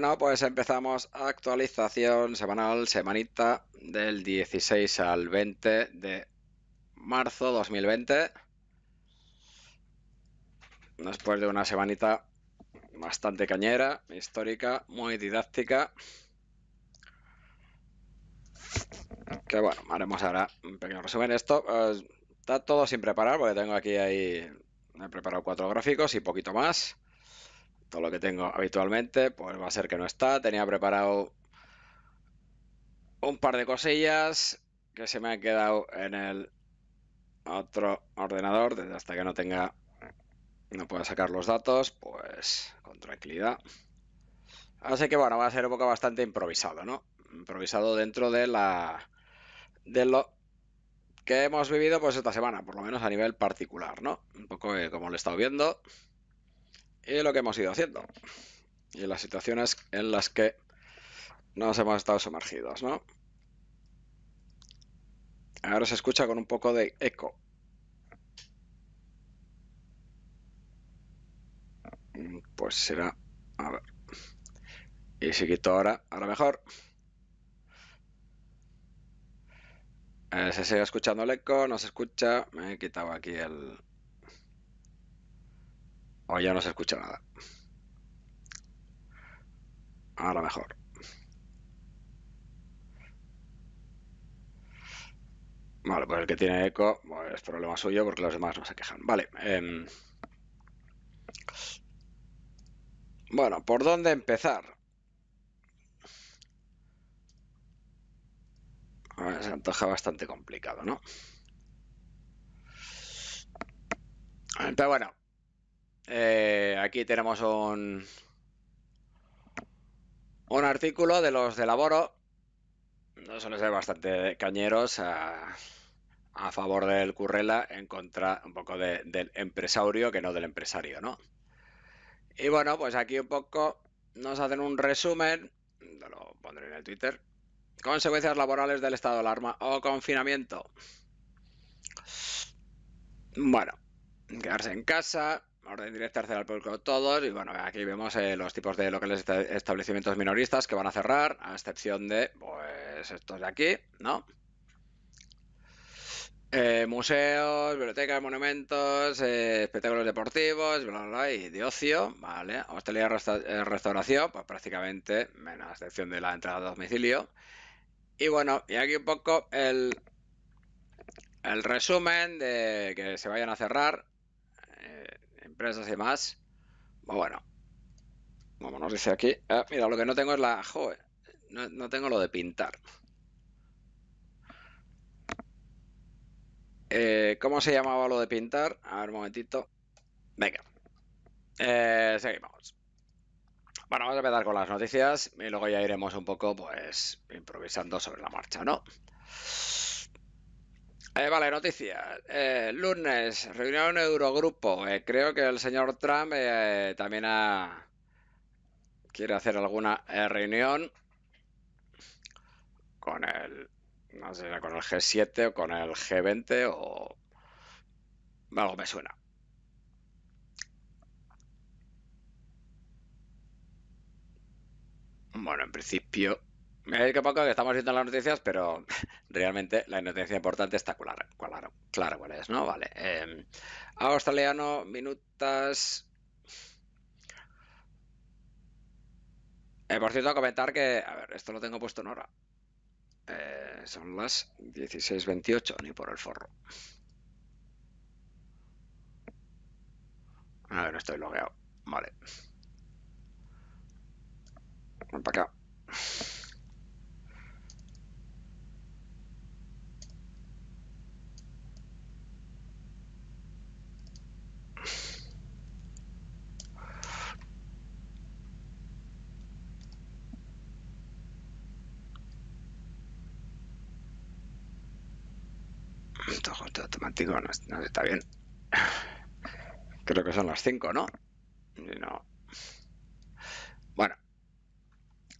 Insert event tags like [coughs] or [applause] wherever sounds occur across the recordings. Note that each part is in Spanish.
Bueno, pues empezamos actualización semanal, semanita del 16 al 20 de marzo 2020. Después de una semanita bastante cañera, histórica, muy didáctica. Que bueno, haremos ahora un pequeño resumen. Esto eh, está todo sin preparar porque tengo aquí ahí, he preparado cuatro gráficos y poquito más todo lo que tengo habitualmente, pues va a ser que no está. Tenía preparado un par de cosillas que se me han quedado en el otro ordenador, desde hasta que no tenga, no pueda sacar los datos, pues con tranquilidad. Así que bueno, va a ser un poco bastante improvisado, ¿no? Improvisado dentro de la de lo que hemos vivido pues esta semana, por lo menos a nivel particular, ¿no? Un poco eh, como lo he estado viendo. Y lo que hemos ido haciendo. Y las situaciones en las que nos hemos estado sumergidos, ¿no? Ahora se escucha con un poco de eco. Pues será... A ver. Y si quito ahora, ahora mejor. Eh, se sigue escuchando el eco, no se escucha. Me he quitado aquí el, o ya no se escucha nada. Ahora mejor. Vale, pues el que tiene eco pues, es problema suyo porque los demás no se quejan. Vale. Em, bueno, ¿por dónde empezar? se antoja bastante complicado, ¿no? Pero bueno, eh, aquí tenemos un, un artículo de los de Laboro. No suelen ser bastante cañeros a, favor del Currela, en contra un poco del empresario que no del empresario, Y bueno, pues aquí un poco nos hacen un resumen, lo pondré en el Twitter, consecuencias laborales del estado de alarma o confinamiento. Bueno, quedarse en casa, orden directa al público todos y bueno, aquí vemos eh, los tipos de locales este, establecimientos minoristas que van a cerrar, a excepción de pues estos de aquí, ¿no? Eh, museos, bibliotecas, monumentos, eh, espectáculos deportivos, bla, bla, y de ocio, ¿vale? Hostelería, y restauración, pues prácticamente, menos a excepción de la entrada a domicilio. Y bueno, y aquí un poco el, el resumen de que se vayan a cerrar empresas y más Bueno, vámonos, dice aquí. Ah, mira, lo que no tengo es la. joven no, no tengo lo de pintar. Eh, ¿Cómo se llamaba lo de pintar? A ver, un momentito. Venga. Eh, seguimos. Bueno, vamos a empezar con las noticias y luego ya iremos un poco, pues, improvisando sobre la marcha, ¿no? Eh, vale, noticias. Eh, lunes, reunión Eurogrupo. Eh, creo que el señor Trump también quiere hacer alguna reunión con el, no sé, con el G7 o con el G20 o algo me suena. Bueno, en principio me voy a poco que estamos viendo las noticias, pero [laughs] realmente la noticia importante está clara, Claro, claro cuál es, ¿no? Vale. Em, australiano, minutas. Eh, por cierto, comentar que. A ver, esto lo tengo puesto en hora. Eh, son las 16.28, ni por el forro. A ver, no estoy logueado. Vale. Ven para acá. automático no, está bien. Creo que son las 5, ¿no? Bueno.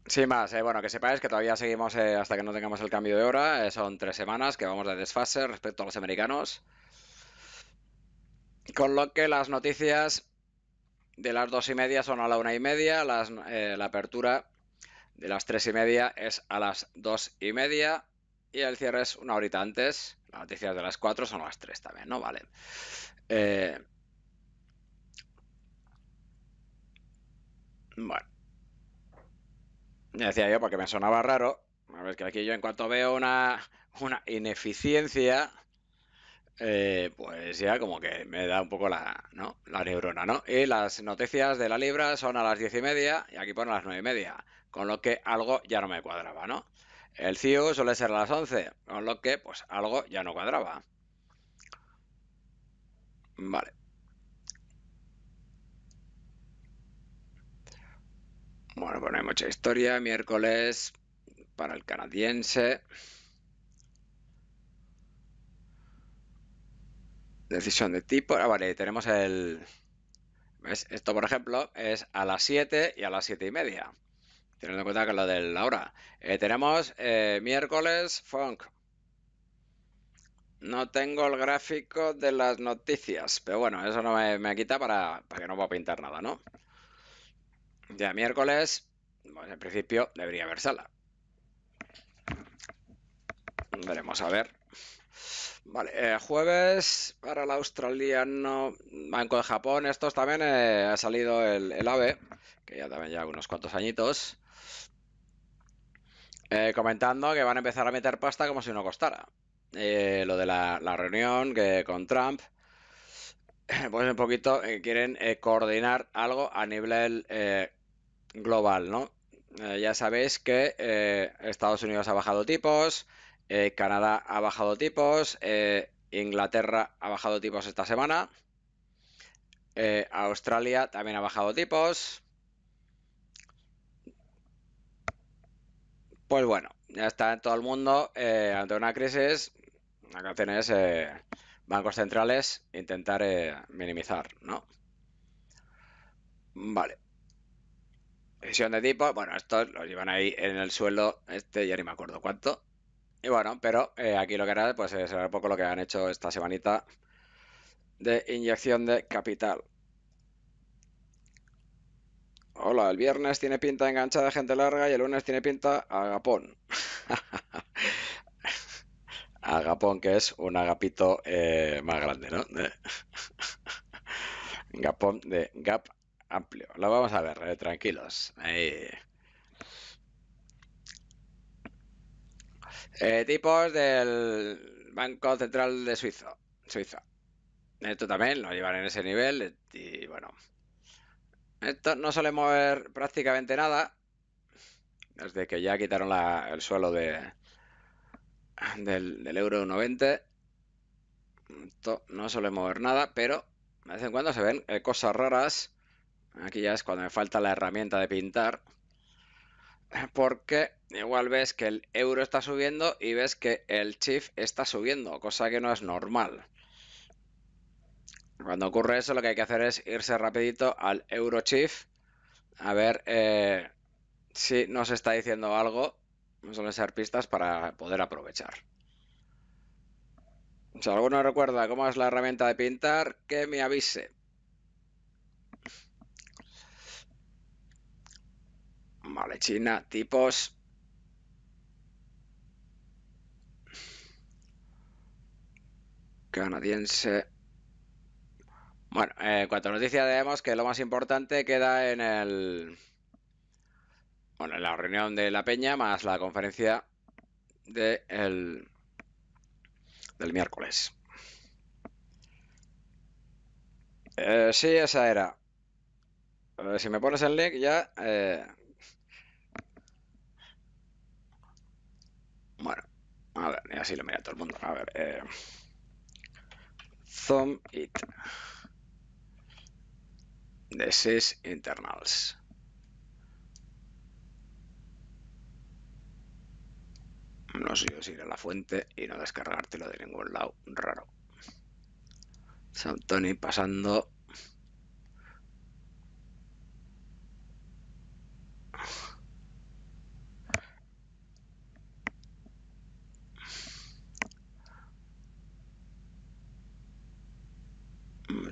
Sin más, eh, bueno, que sepáis que todavía seguimos eh, hasta que no tengamos el cambio de hora. Eh, son tres semanas que vamos de desfase respecto a los americanos. Con lo que las noticias de las dos y media son a la una y media. la apertura de las tres y media es a las dos y media y el cierre es una horita antes. Las noticias de las 4 son las 3 también, ¿no? Vale. Eh, bueno. Ya decía yo, porque me sonaba raro. A ver, que aquí yo en cuanto veo una, una ineficiencia, eh, pues ya como que me da un poco la, la neurona, ¿no? Y las noticias de la Libra son a las diez y media y aquí ponen a las nueve y media, con lo que algo ya no me cuadraba, ¿no? El CIO e suele ser a las 11, con lo que pues algo ya no cuadraba. Vale. Bueno, pues hay mucha historia. Miércoles para el canadiense. Decisión de tipo. Ah, vale, tenemos el... ¿Ves? Esto, por ejemplo, es a las 7 y a las 7 y media. Teniendo en cuenta que lo de la hora. Eh, tenemos eh, miércoles funk. No tengo el gráfico de las noticias, pero bueno, eso no me, quita para, que no pueda pintar nada, ¿no? Ya miércoles, en principio debería haber sala. Veremos a ver. Vale, eh, jueves para el australiano Banco de Japón. Estos también ha salido el, el, AVE, que ya también ya unos cuantos añitos. Eh, comentando que van a empezar a meter pasta como si no costara. Eh, lo de la, reunión que con Trump, eh, pues un poquito quieren coordinar algo a nivel global, ¿no? ya sabéis que Estados Unidos ha bajado tipos, Canadá ha bajado tipos, Inglaterra ha bajado tipos esta semana, Australia también ha bajado tipos. Pues bueno, ya está en todo el mundo. Eh, ante una crisis, la canción es eh, bancos centrales intentar eh, minimizar, ¿no? Vale. Visión de tipo, bueno, estos los llevan ahí en el suelo, este ya ni me acuerdo cuánto. Y bueno, pero aquí lo que hará pues será un poco lo que han hecho esta semanita de inyección de capital. Hola, el viernes tiene pinta enganchada gente larga y el lunes tiene pinta agapón. [laughs] agapón que es un agapito eh, más grande, ¿no? De... [laughs] Gapón de gap amplio. Lo vamos a ver, eh, tranquilos. Eh, tipos del Banco Central de Suiza. Suiza. Esto también lo llevan en ese nivel y bueno, esto no suele mover prácticamente nada. Desde que ya quitaron el suelo del, del euro 90. Esto no suele mover nada, pero de vez en cuando se ven eh, cosas raras. Aquí ya es cuando me falta la herramienta de pintar. Porque igual ves que el euro está subiendo y ves que el chip está subiendo, cosa que no es normal. Cuando ocurre eso, lo que hay que hacer es irse rapidito al Eurochief a ver eh, si nos está diciendo algo. Suelen ser pistas para poder aprovechar. Si alguno recuerda cómo es la herramienta de pintar, que me avise. Vale, China, tipos. Canadiense. Bueno, en eh, cuanto a noticias vemos que lo más importante queda en el... Bueno, en la reunión de la Peña más la conferencia de del miércoles. Eh, sí, esa era. Eh, si me pones el link ya... Eh, bueno, a ver, así lo mira todo el mundo. A ver, zoom it. This is internals. No sé si ir a la fuente y no descargártelo de ningún lado. Raro. San Tony pasando.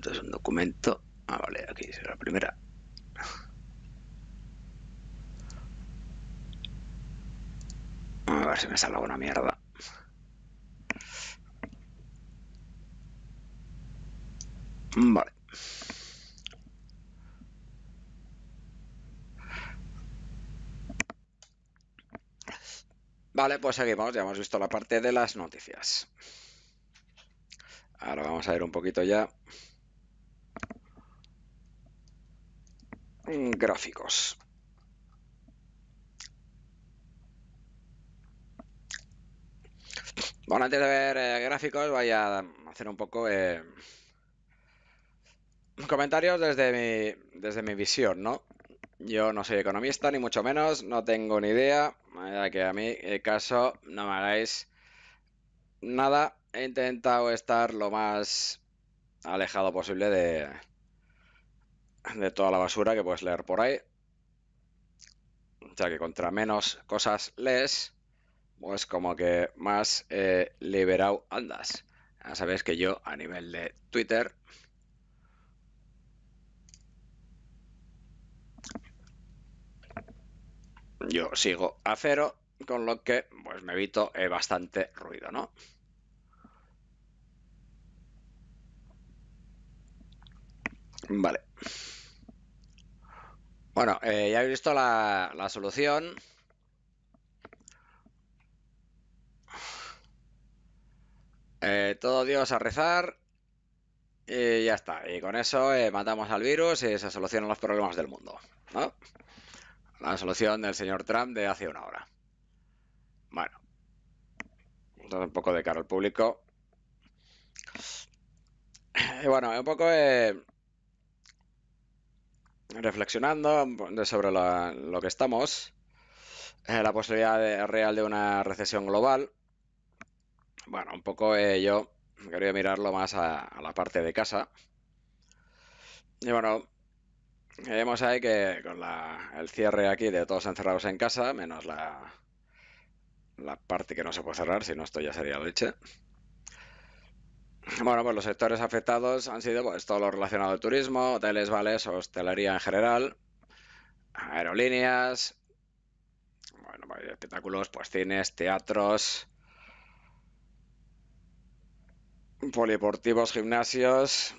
Esto un documento Ah, vale, aquí es la primera. A ver si me sale alguna mierda. Vale. Vale, pues seguimos. Ya hemos visto la parte de las noticias. Ahora vamos a ver un poquito ya gráficos. Bueno, antes de ver eh, gráficos, voy a hacer un poco eh, comentarios desde mi, desde mi visión, ¿no? Yo no soy economista, ni mucho menos, no tengo ni idea, que a mí, el eh, caso, no me hagáis nada. He intentado estar lo más alejado posible de, de toda la basura que puedes leer por ahí. ya que contra menos cosas lees, pues como que más eh, liberado andas. Ya sabéis que yo a nivel de Twitter yo sigo a cero, con lo que pues me evito eh, bastante ruido, ¿no? Vale. Bueno, eh, ya habéis visto la, solución. Eh, todo Dios a rezar. Y ya está. Y con eso eh, matamos al virus y se solucionan los problemas del mundo. La solución del señor Trump de hace una hora. Bueno. un poco de cara al público. bueno, un poco... de reflexionando sobre lo que estamos, eh, la posibilidad real de una recesión global. Bueno, un poco eh, yo quería mirarlo más a, la parte de casa. Y bueno, vemos ahí que con el cierre aquí de todos encerrados en casa, menos la, la parte que no se puede cerrar, si no esto ya sería leche. Bueno, pues los sectores afectados han sido pues, todo lo relacionado al turismo, hoteles, vales, hostelería en general, aerolíneas, bueno, pues, espectáculos, pues cines, teatros, polideportivos, gimnasios,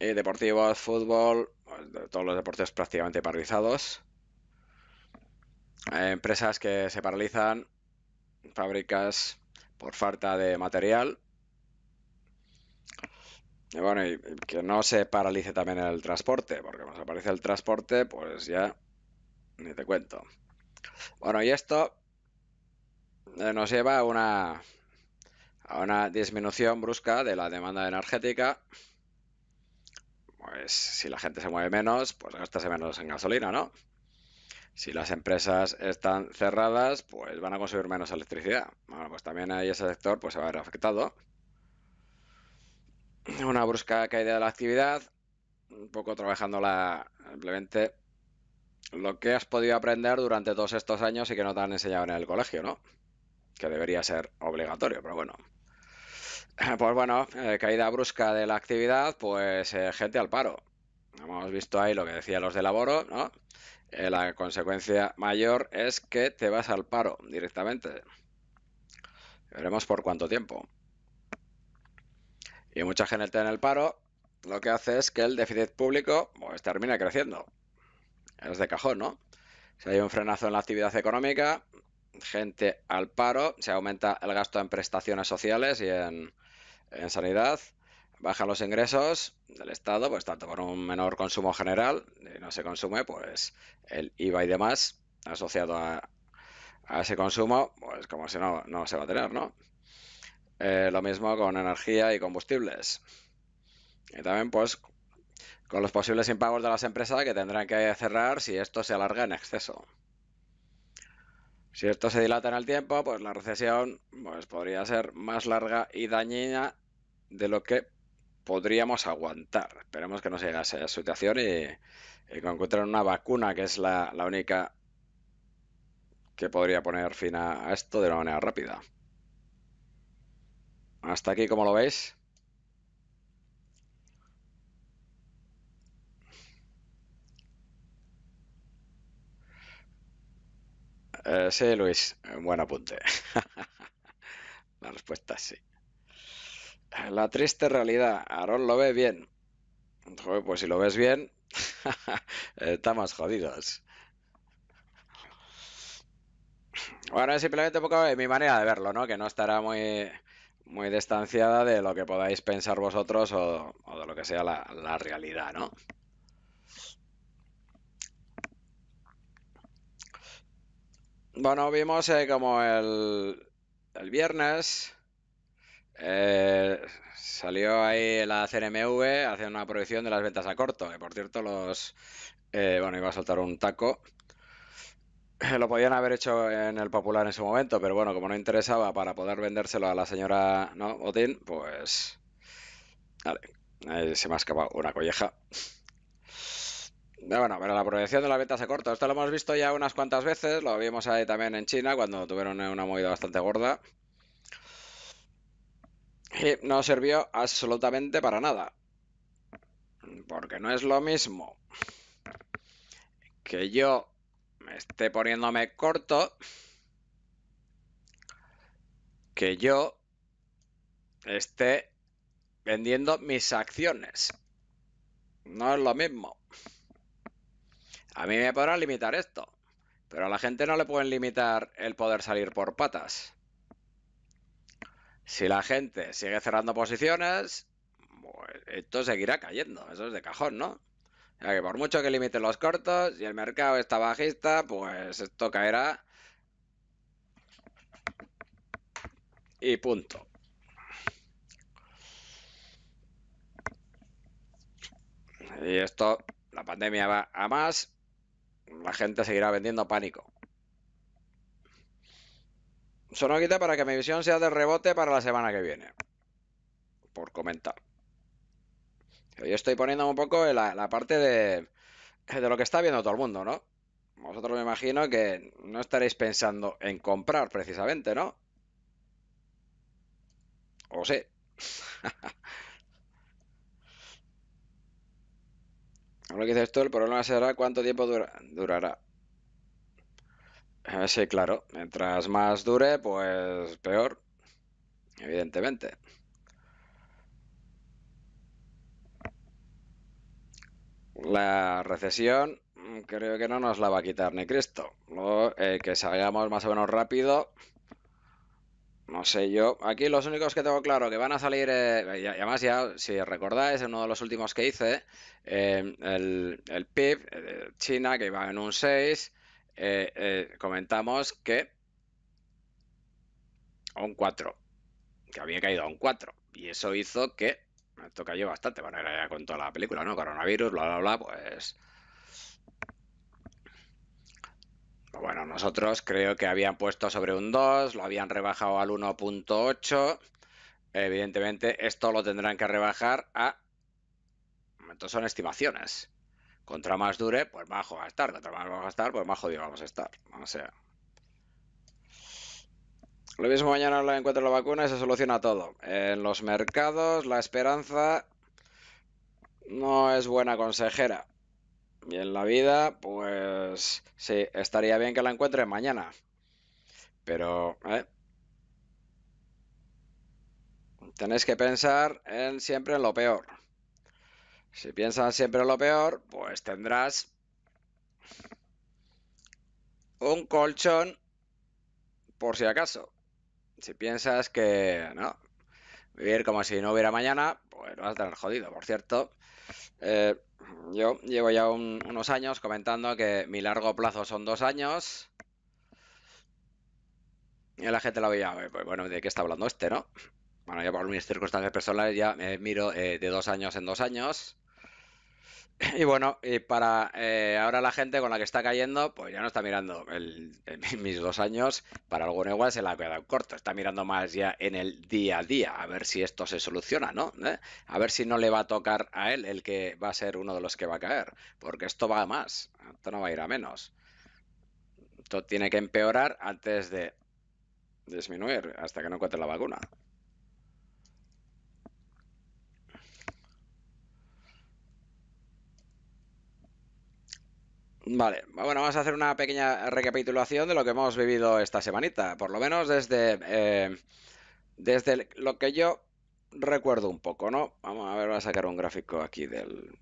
y deportivos, fútbol, pues, todos los deportes prácticamente paralizados, empresas que se paralizan, fábricas por falta de material y bueno, y que no se paralice también el transporte, porque cuando se el transporte, pues ya ni te cuento. Bueno, y esto eh, nos lleva a una, a una disminución brusca de la demanda energética. Pues si la gente se mueve menos, pues gastase menos en gasolina, ¿no? Si las empresas están cerradas, pues van a consumir menos electricidad. Bueno, pues también ahí ese sector pues se va a ver afectado una brusca caída de la actividad, un poco trabajando la, simplemente lo que has podido aprender durante todos estos años y que no te han enseñado en el colegio, ¿no? Que debería ser obligatorio, pero bueno. [clears throat] Pues bueno, eh, caída brusca de la actividad, pues eh, gente al paro. Hemos visto ahí lo que decían los de laboro, ¿no? Eh, la consecuencia mayor es que te vas al paro directamente. Veremos por cuánto tiempo y mucha gente en el paro, lo que hace es que el déficit público pues, termina creciendo. Es de cajón, ¿no? Si hay un frenazo en la actividad económica, gente al paro, se aumenta el gasto en prestaciones sociales y en, sanidad, bajan los ingresos del Estado, pues tanto por un menor consumo general, y no se consume, pues el IVA y demás asociado a, a ese consumo, pues como si no, no se va a tener, ¿no? Eh, lo mismo con energía y combustibles. Y también pues con los posibles impagos de las empresas que tendrán que cerrar si esto se alarga en exceso. Si esto se dilata en el tiempo, pues la recesión pues, podría ser más larga y dañina de lo que podríamos aguantar. Esperemos que no se llegue a esa situación y, encontrar que encuentren una vacuna, que es la única que podría poner fin a esto de una manera rápida. Hasta aquí, como lo veis. Eh, sí, Luis, eh, buen apunte. [laughs] La respuesta es sí. Eh, la triste realidad, Aaron lo ve bien. pues si lo ves bien, [laughs] estamos jodidos. Bueno, es simplemente un poco mi manera de verlo, ¿no? Que no estará muy muy distanciada de lo que podáis pensar vosotros o, de lo que sea la, realidad, ¿no? Bueno, vimos eh, como el, viernes eh, salió ahí la CNMV haciendo una prohibición de las ventas a corto, que por cierto los... Eh, bueno, iba a soltar un taco. [laughs] Lo podían haber hecho en el popular en su momento, pero bueno, como no interesaba para poder vendérselo a la señora ¿no? pues. Vale, se me ha escapado una colleja. Bueno, pero la proyección de la venta se corta. esto lo hemos visto ya unas cuantas veces, lo vimos ahí también en China cuando tuvieron una movida bastante gorda. Y no sirvió absolutamente para nada. Porque no es lo mismo que yo me esté poniéndome corto que yo esté vendiendo mis acciones. No es lo mismo. A mí me podrán limitar esto, pero a la gente no le pueden limitar el poder salir por patas. Si la gente sigue cerrando posiciones, pues esto seguirá cayendo, eso es de cajón, ¿no? por mucho que limiten los cortos y el mercado está bajista, pues esto caerá. Y punto. Y esto, la pandemia va a más, la gente seguirá vendiendo pánico. quita para que mi visión sea de rebote para la semana que viene. Por comentar yo estoy poniendo un poco la, parte de, lo que está viendo todo el mundo, ¿no? Vosotros me imagino que no estaréis pensando en comprar precisamente, ¿no? O sí. Ahora [laughs] que dices tú, el problema será cuánto tiempo durará. Eh, sí, claro. Mientras más dure, pues peor. Evidentemente. La recesión mm, creo que no nos la va a quitar ni Cristo. Luego, eh, que salgamos más o menos rápido. No sé yo. Aquí los únicos que tengo claro que van a salir. Eh, además, ya, si recordáis, en uno de los últimos que hice, eh, el, PIB PIB, China, que iba en un 6, comentamos que. un 4. Que había caído a un 4. Y eso hizo que me toca yo bastante, bueno, era ya con toda la película, ¿no? Coronavirus, bla, bla, bla, pues... pues bueno, nosotros creo que habían puesto sobre un 2, lo habían rebajado al 1.8. Evidentemente, esto lo tendrán que rebajar a... Entonces son estimaciones. Contra más dure, pues más bajo a estar. Contra más vamos a estar, pues más jodido vamos a estar. O sea, lo mismo mañana la encuentro la vacuna y se soluciona todo. En los mercados la esperanza no es buena consejera. Y en la vida, pues sí, estaría bien que la encuentre mañana. Pero, ¿eh? Tenéis que pensar en siempre en lo peor. Si piensas siempre en lo peor, pues tendrás un colchón por si acaso. Si piensas que no, vivir como si no hubiera mañana, pues vas a estar jodido. Por cierto, eh, yo llevo ya unos años comentando que mi largo plazo son dos años. Y la gente la veía, pues bueno, ¿de qué está hablando este, no? Bueno, ya por mis circunstancias personales ya me miro eh, de dos años en dos años. [laughs] Y bueno, y para eh, ahora la gente con la que está cayendo, pues ya no está mirando [laughs] mis dos años, para alguno igual se la ha quedado corto, está mirando más ya en el día a día, a ver si esto se soluciona, ¿no? ¿Eh? A ver si no le va a tocar a él el que va a ser uno de los que va a caer, porque esto va a más, esto no va a ir a menos. Esto tiene que empeorar antes de disminuir, hasta que no encuentre la vacuna. Vale, bueno, vamos a hacer una pequeña recapitulación de lo que hemos vivido esta semanita, por lo menos desde, eh, desde lo que yo recuerdo un poco, ¿no? Vamos a ver, voy a sacar un gráfico aquí del...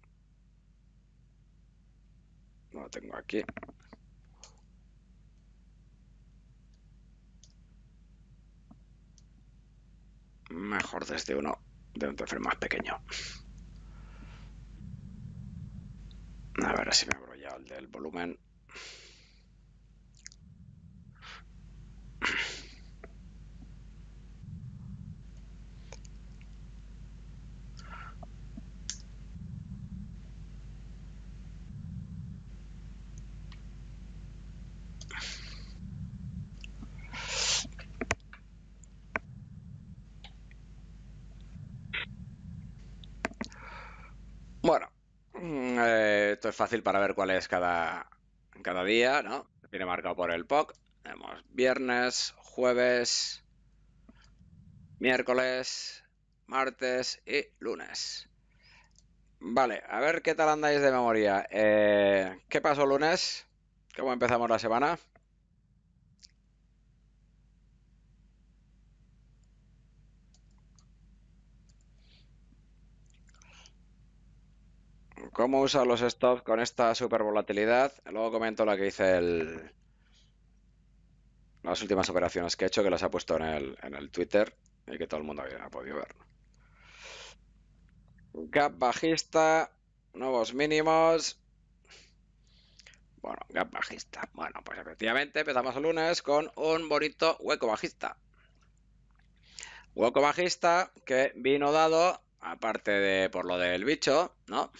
Lo tengo aquí. Mejor desde uno, de un perfil más pequeño. A ver si me del volumen. es fácil para ver cuál es cada, cada día, ¿no? tiene marcado por el POC. Tenemos viernes, jueves, miércoles, martes y lunes. Vale, a ver qué tal andáis de memoria. Eh, ¿Qué pasó lunes? ¿Cómo empezamos la semana? cómo usar los stops con esta super volatilidad. Luego comento lo que hice el... las últimas operaciones que he hecho, que las he puesto en el, Twitter y que todo el mundo ha podido ver. Gap bajista, nuevos mínimos. Bueno, gap bajista. Bueno, pues efectivamente empezamos el lunes con un bonito hueco bajista. Hueco bajista que vino dado, aparte de por lo del bicho, ¿no?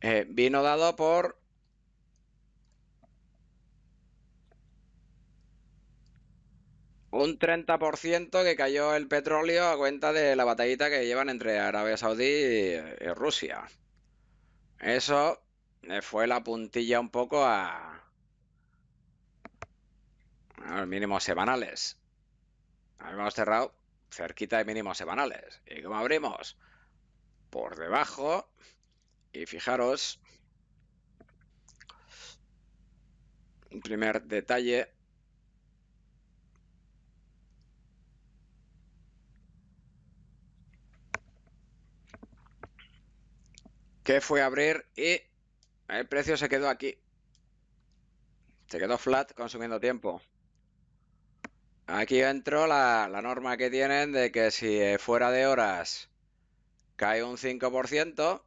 Eh, vino dado por... Un 30% que cayó el petróleo a cuenta de la batallita que llevan entre Arabia Saudí y Rusia. Eso eh, fue la puntilla un poco a... los mínimos semanales. Habíamos cerrado cerquita de mínimos semanales. ¿Y cómo abrimos? Por debajo y fijaros, un primer detalle, que fue abrir y el precio se quedó aquí. Se quedó flat consumiendo tiempo. Aquí entró la, la norma que tienen de que si fuera de horas cae un 5%,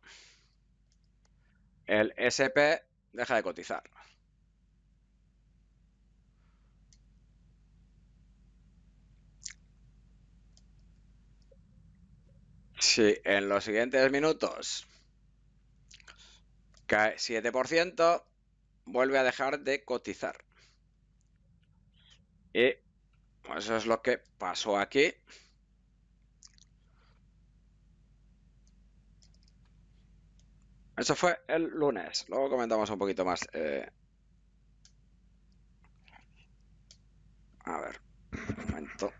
el SP deja de cotizar. Si en los siguientes minutos cae 7%, vuelve a dejar de cotizar. Y pues, eso es lo que pasó aquí. Eso fue el lunes. Luego comentamos un poquito más. Eh. A ver, momento.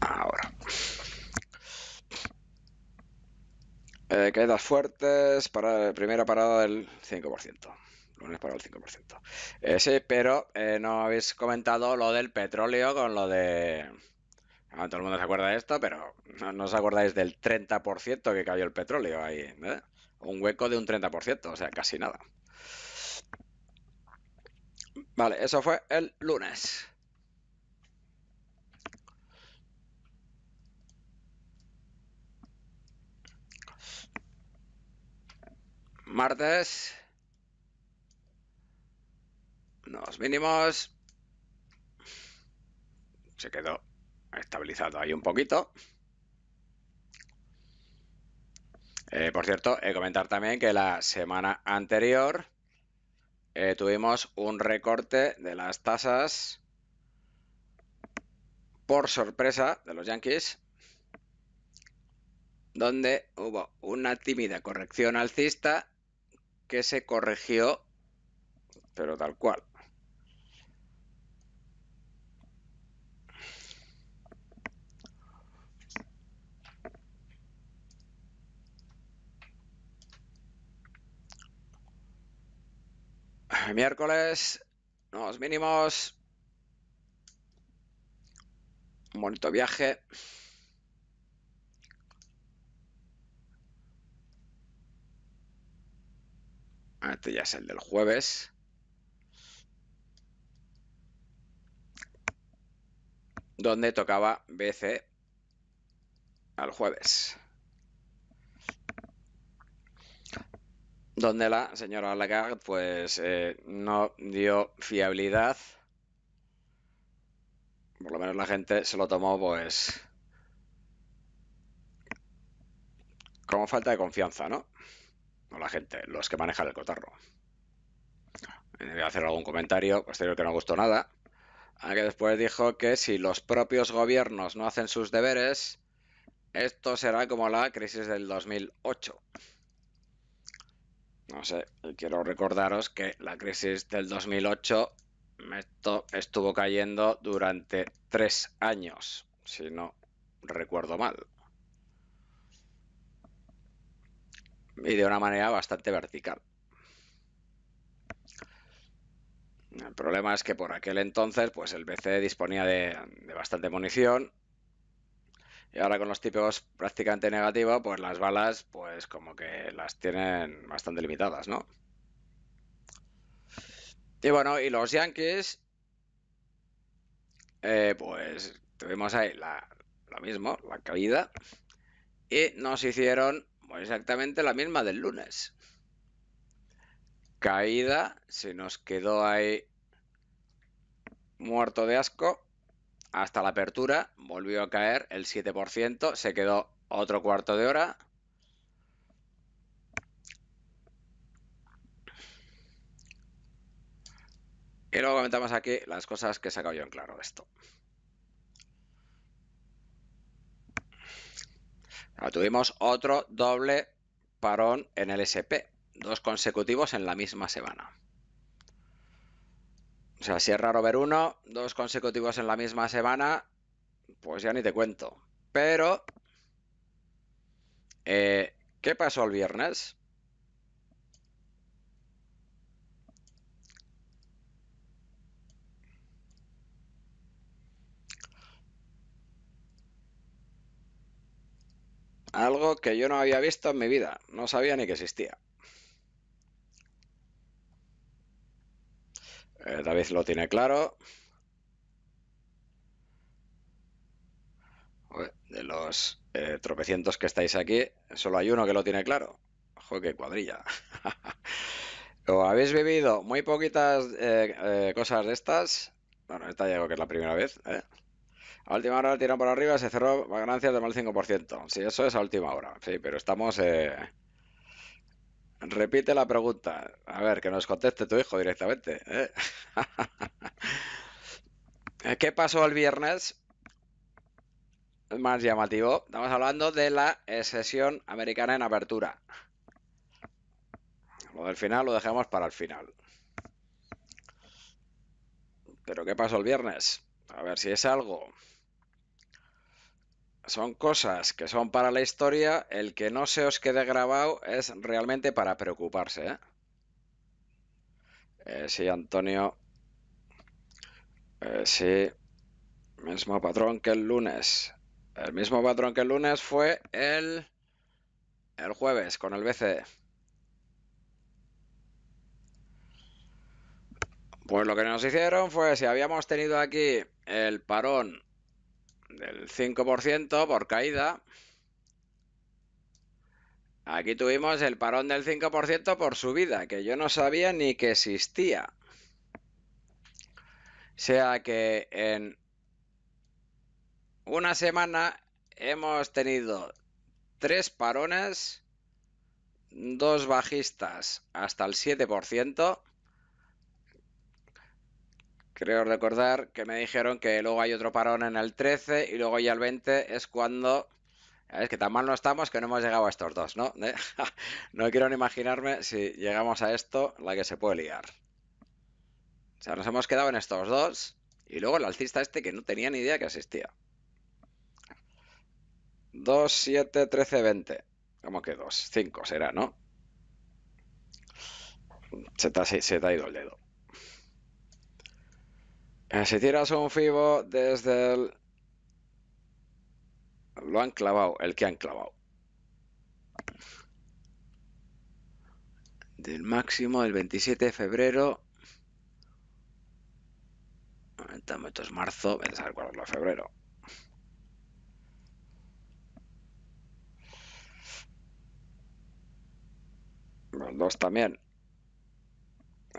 Ahora. Eh, caídas fuertes para primera parada del 5% el 5%. ese eh, sí, pero eh, no habéis comentado lo del petróleo con lo de... todo el mundo se acuerda de esto, pero no, os acordáis del 30% que cayó el petróleo ahí. ¿eh? Un hueco de un 30%, o sea, casi nada. Vale, eso fue el lunes. Martes, nos mínimos. Se quedó estabilizado ahí un poquito. Eh, por cierto, he comentar también que la semana anterior eh, tuvimos un recorte de las tasas por sorpresa de los Yankees, donde hubo una tímida corrección alcista que se corrigió, pero tal cual, miércoles, nuevos mínimos. Un bonito viaje. Este ya es el del jueves. Donde tocaba BC al jueves. donde la señora Lagarde pues eh, no dio fiabilidad. Por lo menos la gente se lo tomó pues como falta de confianza, ¿no? O la gente, los que manejan el cotarro. Eh, voy a hacer algún comentario posterior pues, que no gustó nada. Aunque ah, después dijo que si los propios gobiernos no hacen sus deberes, esto será como la crisis del 2008. No sé, quiero recordaros que la crisis del 2008 esto estuvo cayendo durante tres años, si no recuerdo mal. Y de una manera bastante vertical. El problema es que por aquel entonces, pues el BCE disponía de bastante munición y ahora con los típicos prácticamente negativo, pues las balas, pues como que las tienen bastante limitadas, ¿no? Y bueno, y los Yankees, eh, pues tuvimos ahí la, lo mismo, la caída, y nos hicieron exactamente la misma del lunes. Caída, se nos quedó ahí muerto de asco hasta la apertura, volvió a caer el 7%, se quedó otro cuarto de hora. Y luego comentamos aquí las cosas que se sacado yo en claro de esto. tuvimos otro doble parón en el SP, dos consecutivos en la misma semana. O sea, si es raro ver uno, dos consecutivos en la misma semana, pues ya ni te cuento. Pero, eh, ¿qué pasó el viernes? Algo que yo no había visto en mi vida, no sabía ni que existía. Eh, David lo tiene claro. De los eh, tropecientos que estáis aquí, solo hay uno que lo tiene claro. Ojo, qué cuadrilla. [laughs] ¿O habéis vivido muy poquitas eh, cosas de estas? Bueno, esta ya creo que es la primera vez. A última hora tiraron por arriba, se cerró ganancias del mal 5%. Sí, eso es a última hora. Sí, pero estamos... Repite la pregunta. A ver, que nos conteste tu hijo directamente. ¿eh? [laughs] ¿Qué pasó el viernes? Más llamativo. Estamos hablando de la sesión americana en apertura. Lo del final lo dejamos para el final. ¿Pero qué pasó el viernes? A ver si es algo son cosas que son para la historia. El que no se os quede grabado es realmente para preocuparse. ¿eh? Eh, sí, Antonio. Eh, sí. Mismo patrón que el lunes. El mismo patrón que el lunes fue el, el jueves con el BCE. Pues lo que nos hicieron fue, si habíamos tenido aquí el parón del 5% por caída. Aquí tuvimos el parón del 5% por subida, que yo no sabía ni que existía. O sea que en una semana hemos tenido tres parones, dos bajistas hasta el 7%. Creo recordar que me dijeron que luego hay otro parón en el 13 y luego ya el 20 es cuando... Es que tan mal no estamos que no hemos llegado a estos dos, ¿no? [laughs] no quiero ni imaginarme si llegamos a esto, la que se puede liar. O sea, nos hemos quedado en estos dos y luego el alcista este que no tenía ni idea que asistía. 2, 7, 13, 20. ¿Cómo que 2? 5 será, ¿no? Se se te ha ido el dedo. Eh, si tiras un FIBO desde el... Lo han clavado, el que han clavado. Del máximo el 27 de febrero. Esto es marzo, pensar cuál es lo febrero. Los dos también.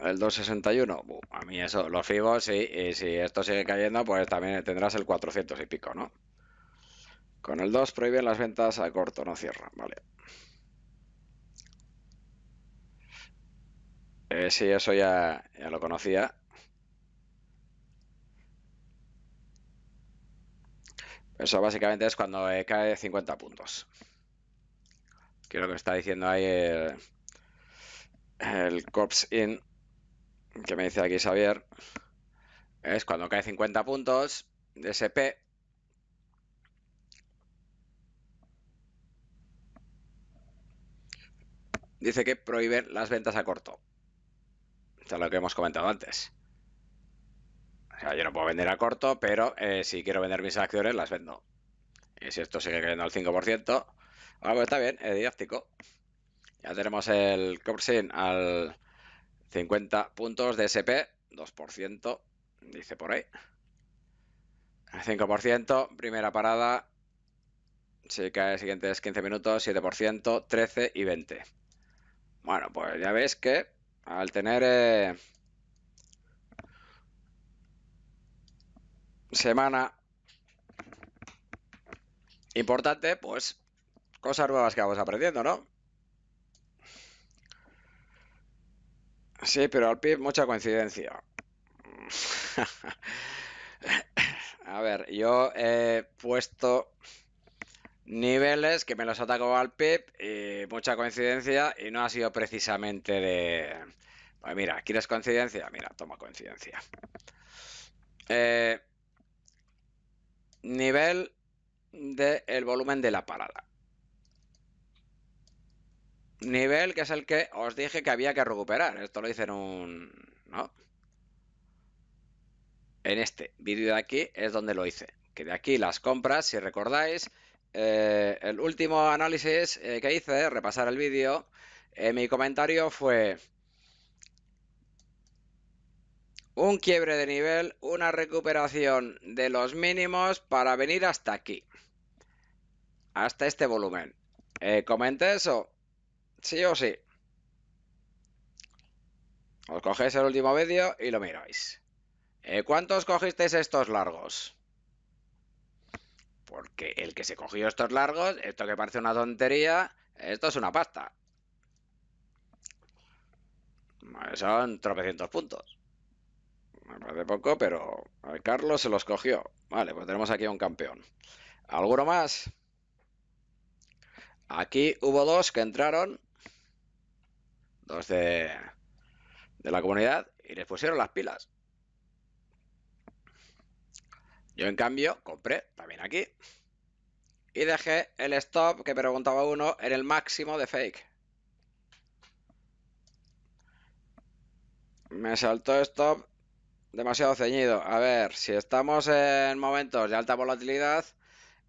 El 261, a mí eso, los fibos, sí, y si esto sigue cayendo, pues también tendrás el 400 y pico, ¿no? Con el 2 prohíben las ventas a corto, no cierra, vale. Eh, sí, eso ya, lo conocía. Eso básicamente es cuando eh, cae 50 puntos. Que que está diciendo ahí el, el Corps In que me dice aquí Xavier, es cuando cae 50 puntos de SP. Dice que prohíbe las ventas a corto. Esto es lo que hemos comentado antes. O sea, yo no puedo vender a corto, pero eh, si quiero vender mis acciones, las vendo. Y si esto sigue cayendo al 5%, ah, pues está bien, es didáctico. Ya tenemos el Corsin al 50 puntos de SP, 2%, dice por ahí. 5%, primera parada. Si cae es 15 minutos, 7%, 13 y 20. Bueno, pues ya veis que al tener eh, semana importante, pues cosas nuevas que vamos aprendiendo, ¿no? Sí, pero al PIB mucha coincidencia. [laughs] A ver, yo he puesto niveles que me los atacó al PIB y mucha coincidencia y no ha sido precisamente de... Pues mira, ¿quieres coincidencia? Mira, toma coincidencia. Eh, nivel del volumen de la parada. Nivel que es el que os dije que había que recuperar. Esto lo hice en un... ¿No? En este vídeo de aquí es donde lo hice. Que de aquí las compras, si recordáis, eh, el último análisis eh, que hice, repasar el vídeo, eh, mi comentario fue un quiebre de nivel, una recuperación de los mínimos para venir hasta aquí, hasta este volumen. comenté eso, Sí o sí. Os cogéis el último vídeo y lo miráis. Eh, ¿Cuántos cogisteis estos largos? Porque el que se cogió estos largos, esto que parece una tontería, esto es una pasta. Son tropecientos puntos. Me parece poco, pero Carlos se los cogió. Vale, pues tenemos aquí a un campeón. ¿Alguno más? Aquí hubo dos que entraron dos de, la comunidad, y les pusieron las pilas. Yo, en cambio, compré también aquí. Y dejé el stop que preguntaba uno en el máximo de fake. Me saltó stop demasiado ceñido. A ver, si estamos en momentos de alta volatilidad,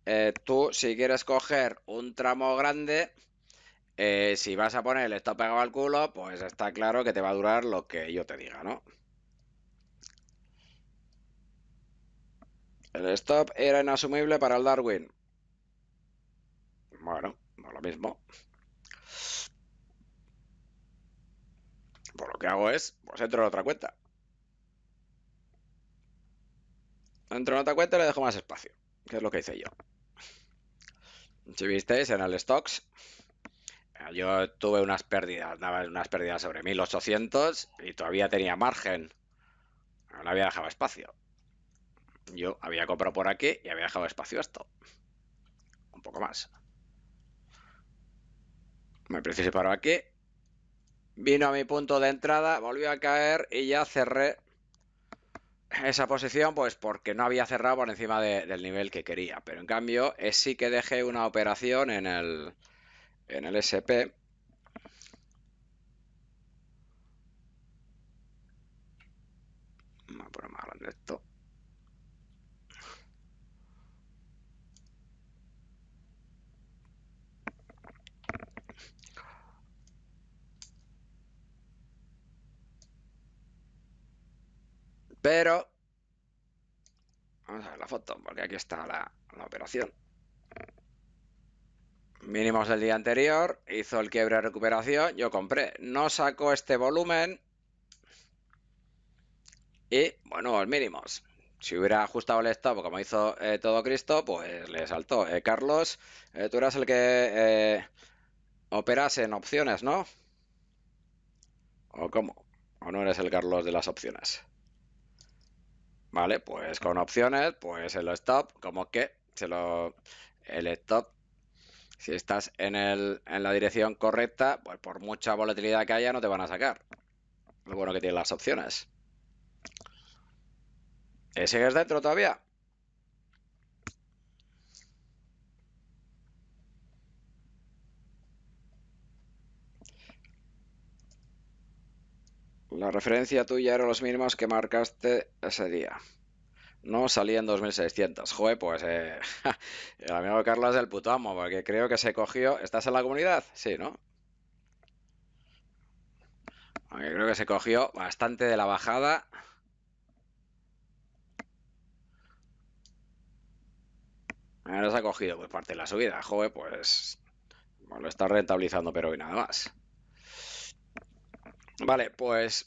eh, tú si quieres coger un tramo grande, eh, si vas a poner el stop pegado al culo, pues está claro que te va a durar lo que yo te diga, ¿no? El stop era inasumible para el Darwin. Bueno, no lo mismo. Pues lo que hago es, pues entro en otra cuenta. Entro en otra cuenta y le dejo más espacio, que es lo que hice yo. Si visteis en el stocks, yo tuve unas pérdidas, unas pérdidas sobre 1800 y todavía tenía margen. No había dejado espacio. Yo había comprado por aquí y había dejado espacio esto. Un poco más. Me precio para aquí. Vino a mi punto de entrada, volvió a caer y ya cerré esa posición pues porque no había cerrado por encima del nivel que quería. Pero en cambio eh, sí que dejé una operación en el en el SP vamos a poner más esto pero vamos a ver la foto porque aquí está la, la operación mínimos del día anterior, hizo el quiebre de recuperación, yo compré, no sacó este volumen y bueno, los mínimos. Si hubiera ajustado el stop como hizo eh, todo Cristo, pues le saltó. Eh, Carlos, eh, tú eras el que operas en opciones, ¿no? ¿O cómo? ¿O no eres el Carlos de las opciones? Vale, pues con opciones, pues el stop, como que se lo el stop si estás en, el, en la dirección correcta, pues por mucha volatilidad que haya, no te van a sacar. Lo bueno que tienes las opciones. ¿Eh, ¿Sigues dentro todavía? La referencia tuya era los mínimos que marcaste ese día no salí en 2600. Joder, pues eh, [laughs] el amigo Carlos del el putamo, porque creo que se cogió. ¿Estás en la comunidad? Sí, ¿no? creo que se cogió bastante de la bajada. Ahora se ha cogido pues parte de la subida. Joder, pues, pues lo está rentabilizando, pero hoy nada más. Vale, pues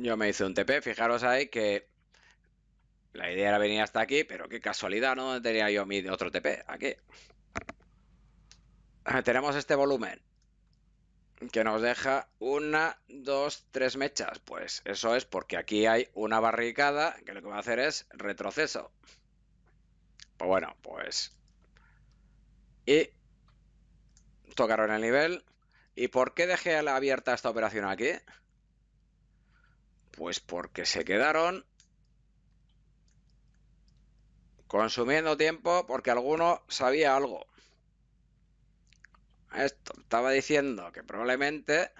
yo me hice un TP, fijaros ahí que la idea era venir hasta aquí, pero qué casualidad, ¿no? Tenía yo mi otro TP aquí. Ah, tenemos este volumen que nos deja una, dos, tres mechas. Pues eso es porque aquí hay una barricada que lo que va a hacer es retroceso. Pues bueno, pues... Y tocaron el nivel. ¿Y por qué dejé abierta esta operación aquí? Pues porque se quedaron consumiendo tiempo porque alguno sabía algo. Esto estaba diciendo que probablemente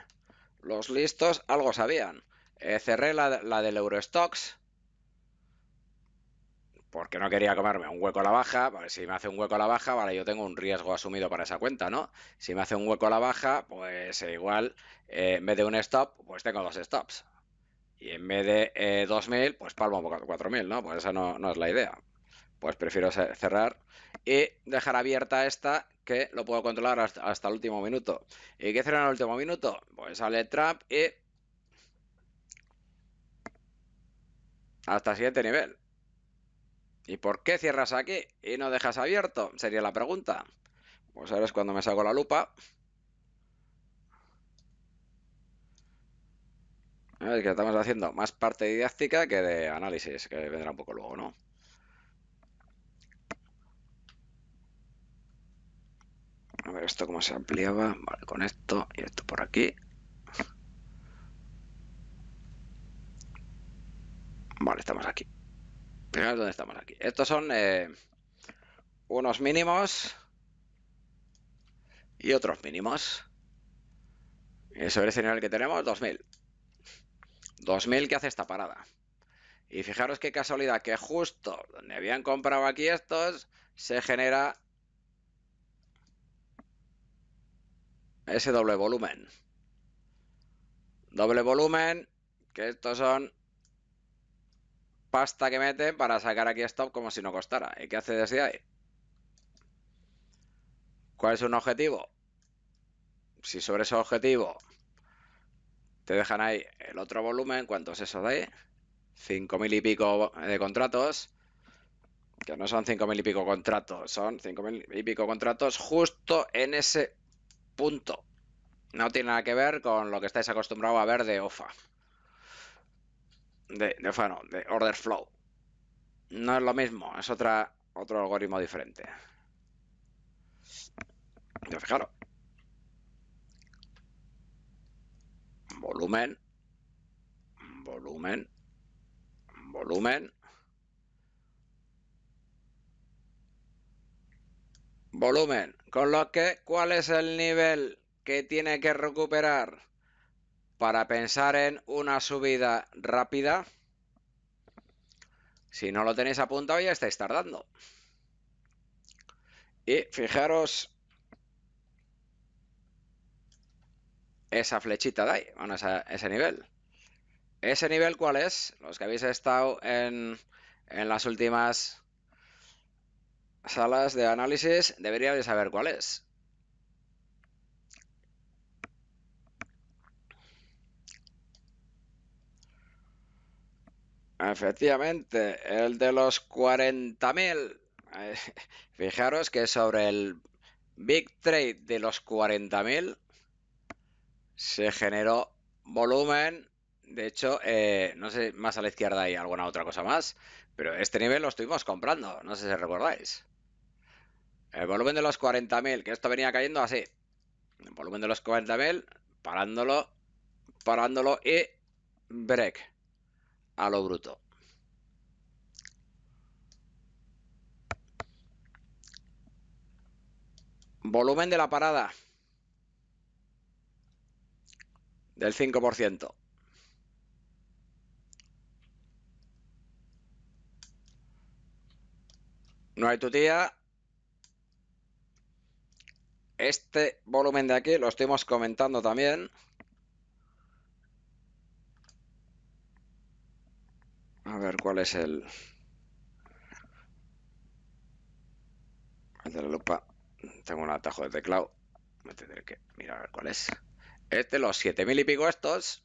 los listos algo sabían. Eh, cerré la, del Eurostox porque no quería comerme un hueco a la baja. si me hace un hueco a la baja, vale, yo tengo un riesgo asumido para esa cuenta, ¿no? Si me hace un hueco a la baja, pues eh, igual eh, en vez de un stop, pues tengo dos stops. Y en vez de 2.000, eh, pues palmo 4.000, ¿no? Pues esa no, es la idea. Pues prefiero cerrar y dejar abierta esta que lo puedo controlar hasta, el último minuto. ¿Y qué cerrar en el último minuto? Pues sale trap y... Hasta el siguiente nivel. ¿Y por qué cierras aquí y no dejas abierto? Sería la pregunta. Pues ahora es cuando me saco la lupa. que estamos haciendo más parte didáctica que de análisis, que vendrá un poco luego, ¿no? A ver esto cómo se ampliaba. Vale, con esto y esto por aquí. Vale, estamos aquí. Primero, dónde estamos aquí. Estos son eh, unos mínimos y otros mínimos. Y sobre el señal que tenemos, 2000. 2000 que hace esta parada. Y fijaros qué casualidad, que justo donde habían comprado aquí estos, se genera ese doble volumen. Doble volumen, que estos son pasta que meten para sacar aquí stop como si no costara. ¿Y qué hace desde ahí? ¿Cuál es un objetivo? Si sobre ese objetivo te dejan ahí el otro volumen, ¿cuánto es eso de? Cinco mil y pico de contratos, que no son cinco y pico contratos, son cinco y pico contratos justo en ese punto. No tiene nada que ver con lo que estáis acostumbrados a ver de OFA. De, OFA no, de Order Flow. No es lo mismo, es otro algoritmo diferente. Yo fijaros, volumen, volumen, volumen, volumen. Con lo que, ¿cuál es el nivel que tiene que recuperar para pensar en una subida rápida? Si no lo tenéis apuntado ya estáis tardando. Y fijaros esa flechita de ahí, bueno, ese nivel. ¿Ese nivel cuál es? Los que habéis estado en, en las últimas salas de análisis deberíais saber cuál es. Efectivamente, el de los 40.000. Eh, [laughs] fijaros que sobre el Big Trade de los 40.000 se generó volumen. De hecho, eh, no sé, más a la izquierda hay alguna otra cosa más, pero este nivel lo estuvimos comprando, no sé si recordáis. El volumen de los 40.000, que esto venía cayendo así. El volumen de los 40.000, parándolo, parándolo y break a lo bruto. Volumen de la parada. del 5%. No hay tía Este volumen de aquí lo estuvimos comentando también. A ver cuál es el... El de la lupa. Tengo un atajo de teclado. Me tendré que mirar cuál es. Este, los 7.000 y pico estos,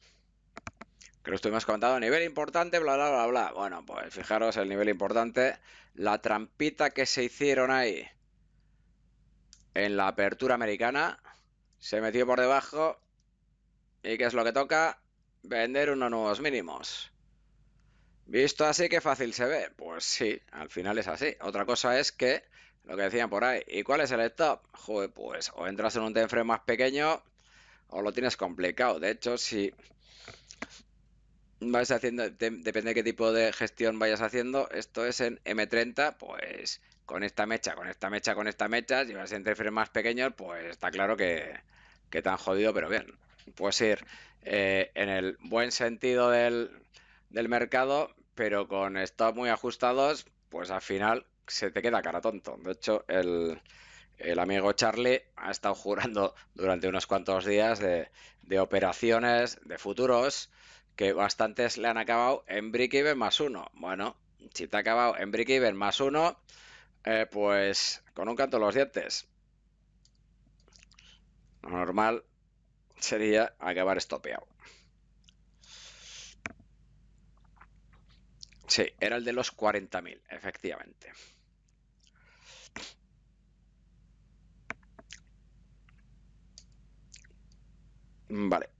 que lo estuvimos a nivel importante, bla, bla, bla, bla. Bueno, pues fijaros el nivel importante, la trampita que se hicieron ahí en la apertura americana, se metió por debajo y ¿qué es lo que toca? Vender unos nuevos mínimos. Visto así, que fácil se ve. Pues sí, al final es así. Otra cosa es que, lo que decían por ahí, ¿y cuál es el stop? Joder, pues o entras en un tenfre más pequeño o lo tienes complicado. De hecho, si vas haciendo, depende de qué tipo de gestión vayas haciendo, esto es en M30, pues con esta mecha, con esta mecha, con esta mecha, si vas en más pequeños, pues está claro que, que tan jodido, pero bien. Puedes ir eh, en el buen sentido del, del mercado, pero con stops muy ajustados, pues al final se te queda cara tonto. De hecho, el, el amigo Charlie ha estado jurando durante unos cuantos días de, operaciones, de futuros, que bastantes le han acabado en brick even más uno. Bueno, si te ha acabado en brick even más uno, eh, pues con un canto los dientes. Lo normal sería acabar estopeado. Sí, era el de los 40.000, efectivamente. Mm, vale.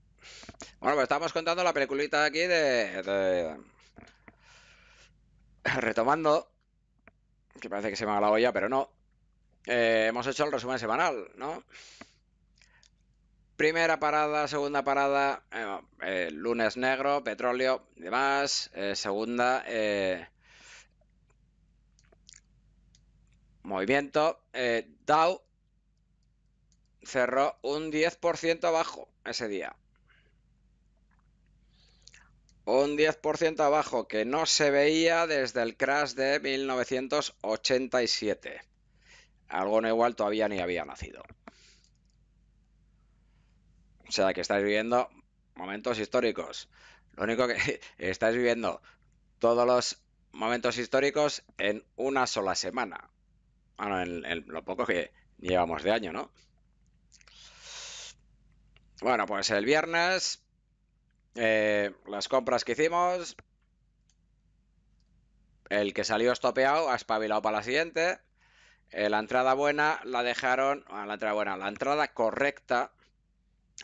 Bueno, pues estamos contando la peliculita aquí de... Retomando, que parece que se me ha la olla, pero no. Eh, hemos hecho el resumen semanal, ¿no? Primera parada, segunda parada, eh, eh, lunes negro, petróleo, y demás. segunda, movimiento. Dow cerró un 10% abajo ese día. Un 10% abajo que no se veía desde el crash de 1987. Algo no igual todavía ni había nacido. O sea que estáis viviendo momentos históricos. Lo único que [laughs] estáis viviendo todos los momentos históricos en una sola semana. Bueno, en, lo poco que llevamos de año, ¿no? Bueno, pues el viernes eh, las compras que hicimos, el que salió estopeado ha espabilado para la siguiente. Eh, la entrada buena la dejaron, ah, la entrada buena, la entrada correcta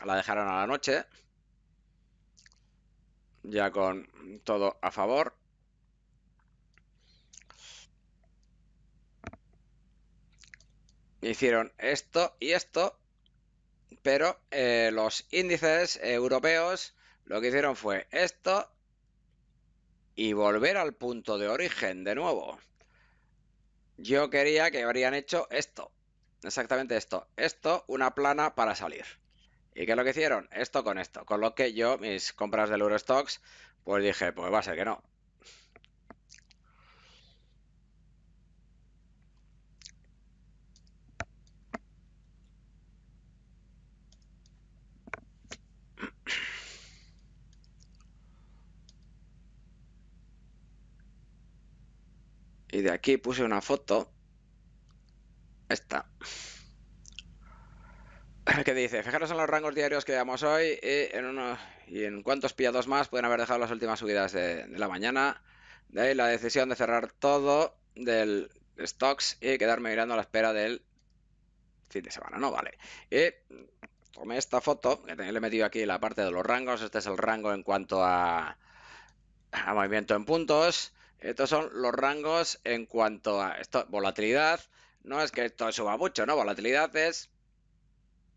la dejaron a la noche, ya con todo a favor. Hicieron esto y esto pero eh, los índices europeos lo que hicieron fue esto y volver al punto de origen de nuevo. Yo quería que habrían hecho esto. Exactamente esto. Esto, una plana para salir. ¿Y qué es lo que hicieron? Esto con esto. Con lo que yo, mis compras del Eurostox, pues dije, pues va a ser que no. Y de aquí puse una foto. Esta. Que dice, fijaros en los rangos diarios que llevamos hoy y en, y en cuántos pillados más pueden haber dejado las últimas subidas de, la mañana. De ahí la decisión de cerrar todo del stocks y quedarme mirando a la espera del fin de semana, ¿no? Vale. Y tomé esta foto, que le he metido aquí la parte de los rangos. Este es el rango en cuanto a movimiento en puntos. Estos son los rangos en cuanto a esto, volatilidad. No es que esto suba mucho, ¿no? Volatilidad es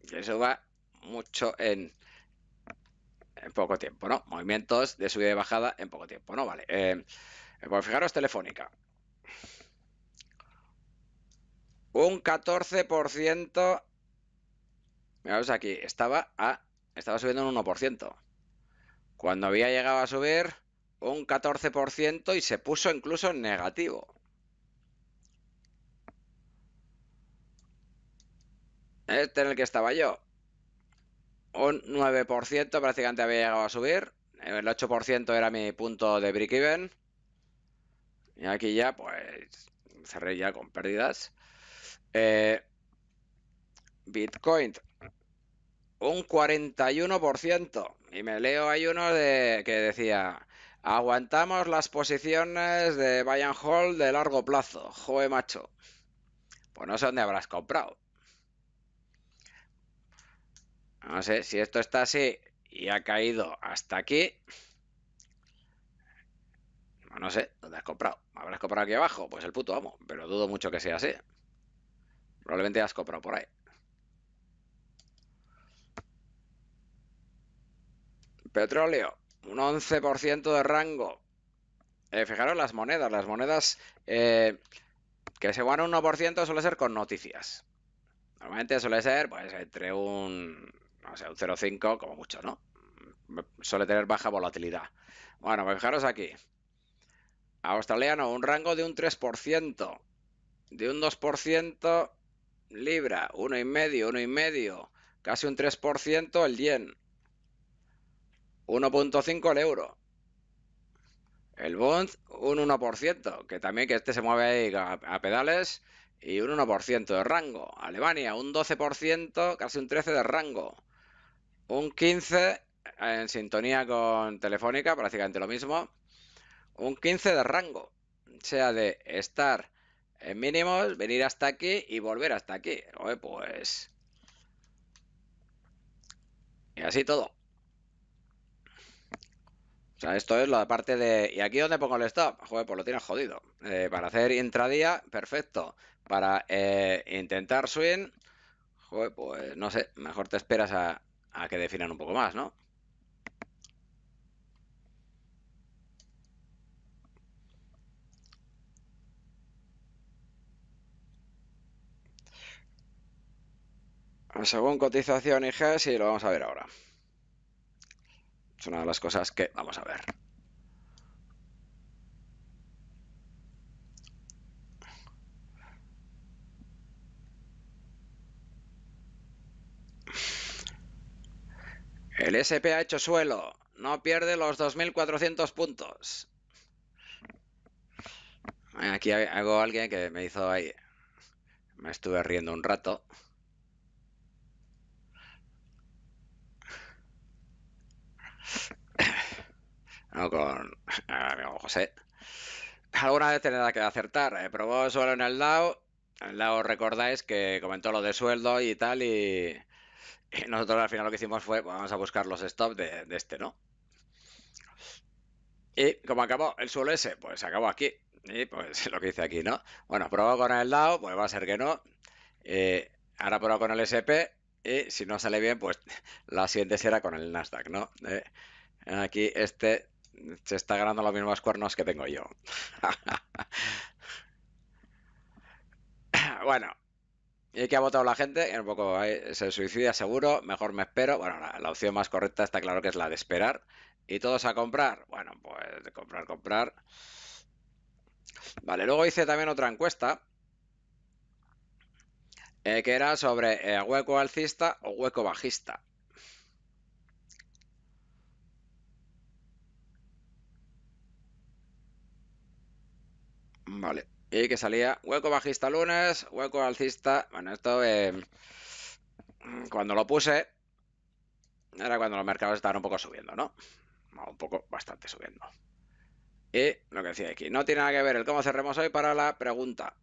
que suba mucho en, poco tiempo, ¿no? Movimientos de subida y bajada en poco tiempo, ¿no? Vale. Eh, eh pues fijaros, Telefónica. Un 14%. Miraos aquí, estaba a, estaba subiendo un 1%. Cuando había llegado a subir un 14% y se puso incluso en negativo. Este en el que estaba yo. Un 9% prácticamente había llegado a subir. El 8% era mi punto de break-even. Y aquí ya, pues, cerré ya con pérdidas. Eh, Bitcoin, un 41%. Y me leo hay uno de, que decía, Aguantamos las posiciones de Bayern Hall de largo plazo. Joe macho. Pues no sé dónde habrás comprado. No sé, si esto está así y ha caído hasta aquí. No, pues no sé, ¿dónde has comprado? ¿Habrás comprado aquí abajo? Pues el puto amo, pero dudo mucho que sea así. Probablemente has comprado por ahí. Petróleo un 11% de rango. Eh, fijaros las monedas. Las monedas eh, que se van un 1% suele ser con noticias. Normalmente suele ser pues entre un, no sé, un 0,5 como mucho, ¿no? Suele tener baja volatilidad. Bueno, pues fijaros aquí. Australiano, un rango de un 3%. De un 2%, Libra, 1,5, 1,5, casi un 3% el yen. 1.5 el euro. El bond un 1%, que también que este se mueve a, pedales y un 1% de rango. Alemania un 12%, casi un 13% de rango. Un 15% en sintonía con Telefónica, prácticamente lo mismo. Un 15% de rango. O sea, de estar en mínimos, venir hasta aquí y volver hasta aquí. Oye, pues... Y así todo. O sea, esto es la parte de... ¿Y aquí dónde pongo el stop? Joder, pues lo tienes jodido. Eh, para hacer intradía, perfecto. Para eh, intentar swing, joder, pues no sé, mejor te esperas a, que definan un poco más, ¿no? Según cotización IGS y lo vamos a ver ahora. Es una de las cosas que vamos a ver. El SP ha hecho suelo. No pierde los 2.400 puntos. Aquí hago alguien que me hizo ahí. Me estuve riendo un rato. [coughs] no con, amigo José. Alguna vez tener que acertar. ¿eh? probó suelo en el lado. El lado recordáis que comentó lo de sueldo y tal. Y, nosotros al final lo que hicimos fue vamos a buscar los stops de, este, ¿no? Y como acabó el suelo ese, pues acabó aquí. Y pues [laughs] lo que hice aquí, ¿no? Bueno, probó con el lado, pues va a ser que no. Eh, ahora probó con el SP y si no sale bien, pues [laughs] la siguiente será con el Nasdaq, ¿no? Eh, aquí este se está ganando los mismos cuernos que tengo yo. [laughs] bueno, ¿Y qué ha votado la gente? Un poco eh, se suicida seguro, mejor me espero. Bueno, la, la, opción más correcta está claro que es la de esperar. ¿Y todos a comprar? Bueno, pues de comprar, comprar. Vale, luego hice también otra encuesta eh, que era sobre eh, hueco alcista o hueco bajista. Vale, y que salía hueco bajista lunes, hueco alcista. Bueno, esto em, cuando lo puse era cuando los mercados estaban un poco subiendo, ¿no? Un poco, bastante subiendo. Y lo que decía aquí, no tiene nada que ver el cómo cerremos hoy para la pregunta.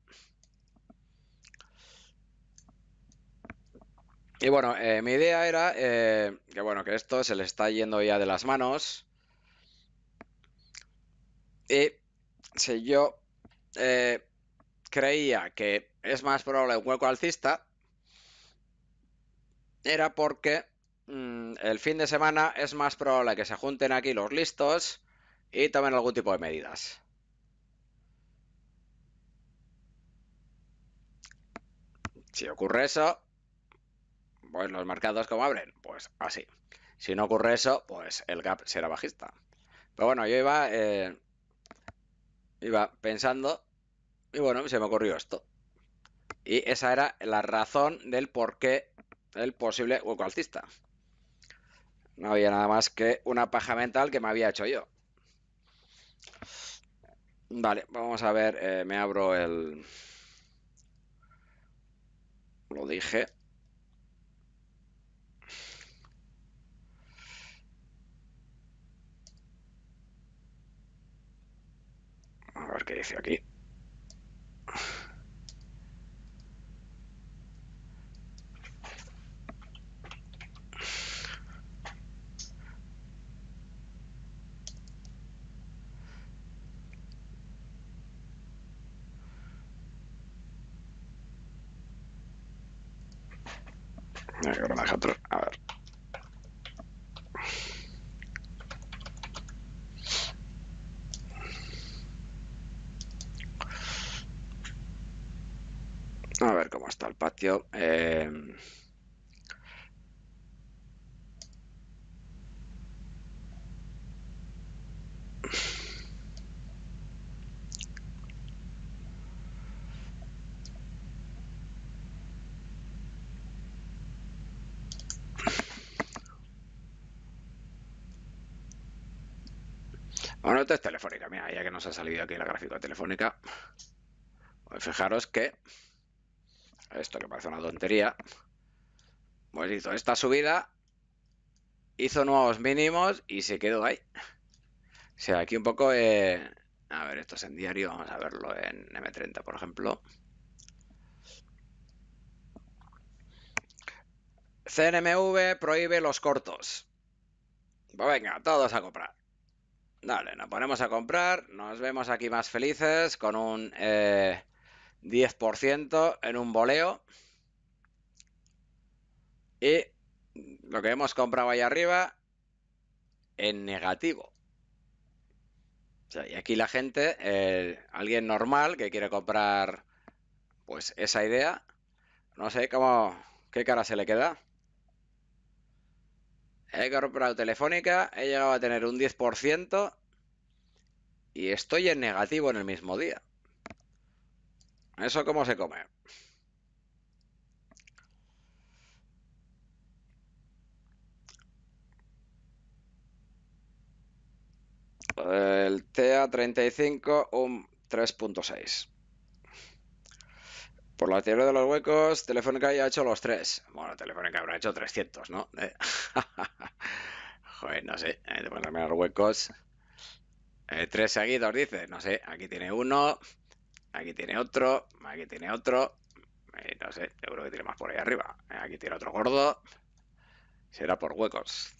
Y bueno, eh, mi idea era eh, que bueno, que esto se le está yendo ya de las manos. Y si yo eh, creía que es más probable un hueco alcista, era porque mm, el fin de semana es más probable que se junten aquí los listos y tomen algún tipo de medidas. Si ocurre eso, pues los mercados como abren, pues así. Si no ocurre eso, pues el gap será bajista. Pero bueno, yo iba, eh, iba pensando y bueno, se me ocurrió esto. Y esa era la razón del porqué qué el posible hueco alcista. No había nada más que una paja mental que me había hecho yo. Vale, vamos a ver, eh, me abro el... Lo dije, a ver qué dice aquí. A ver, al patio. Eh... Bueno, esto es telefónica, mira, ya que nos ha salido aquí la gráfica telefónica. Pues fijaros que esto que parece una tontería, pues hizo esta subida, hizo nuevos mínimos y se quedó ahí. O sea, aquí un poco, eh, a ver, esto es en diario, vamos a verlo en M30, por ejemplo. CNMV prohíbe los cortos. Pues venga, todos a comprar. Dale, nos ponemos a comprar, nos vemos aquí más felices con un... Eh, 10% en un boleo Y lo que hemos comprado ahí arriba en negativo. y aquí la gente, alguien normal que quiere comprar pues esa idea, no sé cómo, qué cara se le queda. He comprado Telefónica, he llegado a tener un 10% y estoy en negativo en el mismo día. ¿Eso cómo se come? El TA35, un 3.6. Por la teoría de los huecos, Telefónica ya ha hecho los tres. Bueno, Telefónica habrá hecho 300, ¿no? [laughs] Joder, no sé. Hay que ponerme los huecos. Eh, tres seguidos, dice. No sé, aquí tiene uno. Aquí tiene otro, aquí tiene otro. Eh, no sé, yo creo que tiene más por ahí arriba. Eh, aquí tiene otro gordo. Será por huecos.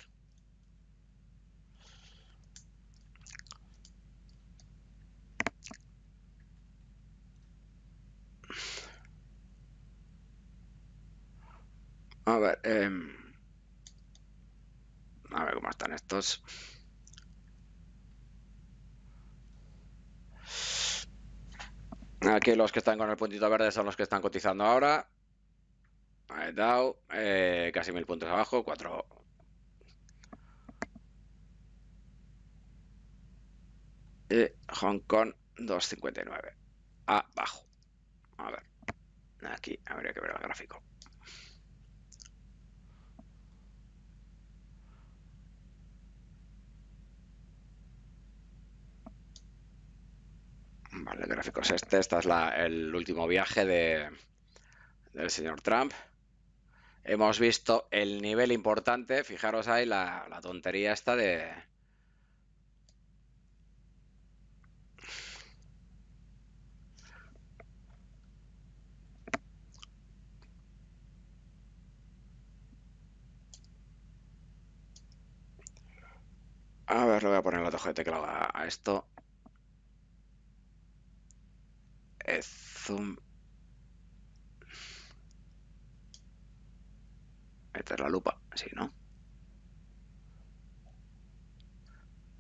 A ver, em, a ver cómo están estos. Aquí los que están con el puntito verde son los que están cotizando ahora. Dow, eh, casi mil puntos abajo, 4. Hong Kong, 2.59. Abajo. A ver. Aquí habría que ver el gráfico. Vale, gráficos este. Este es el último viaje de, del señor Trump. Hemos visto el nivel importante. Fijaros ahí la, tontería esta de... A ver, le voy a poner el otro de teclado a esto. Es Esta es la lupa, sí, ¿no?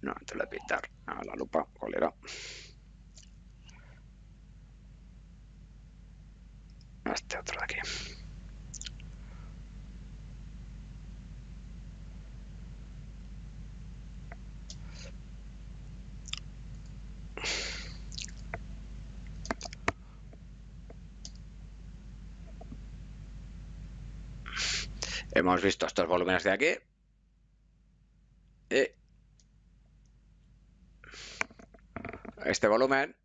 No, te la pintar. A ah, la lupa, ¿cuál era? Este otro de aquí. Hemos visto estos volúmenes de aquí. Y este volumen.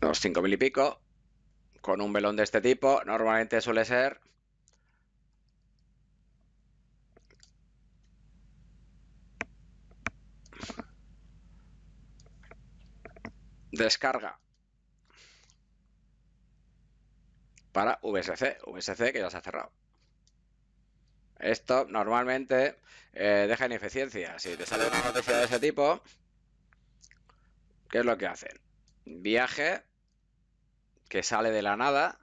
Los mil y pico. Con un velón de este tipo, normalmente suele ser descarga para VSC, VSC que ya se ha cerrado. Esto normalmente eh, deja ineficiencia. Si te sale una noticia de ese tipo, ¿qué es lo que hacen? Viaje que sale de la nada,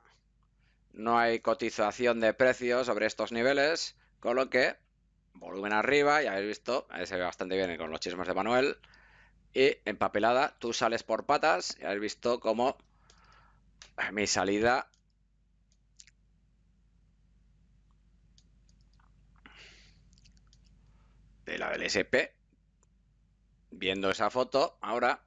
no hay cotización de precios sobre estos niveles, con lo que volumen arriba, ya habéis visto, se ve bastante bien con los chismes de Manuel, y empapelada, tú sales por patas, ya habéis visto cómo mi salida de la LSP, viendo esa foto ahora,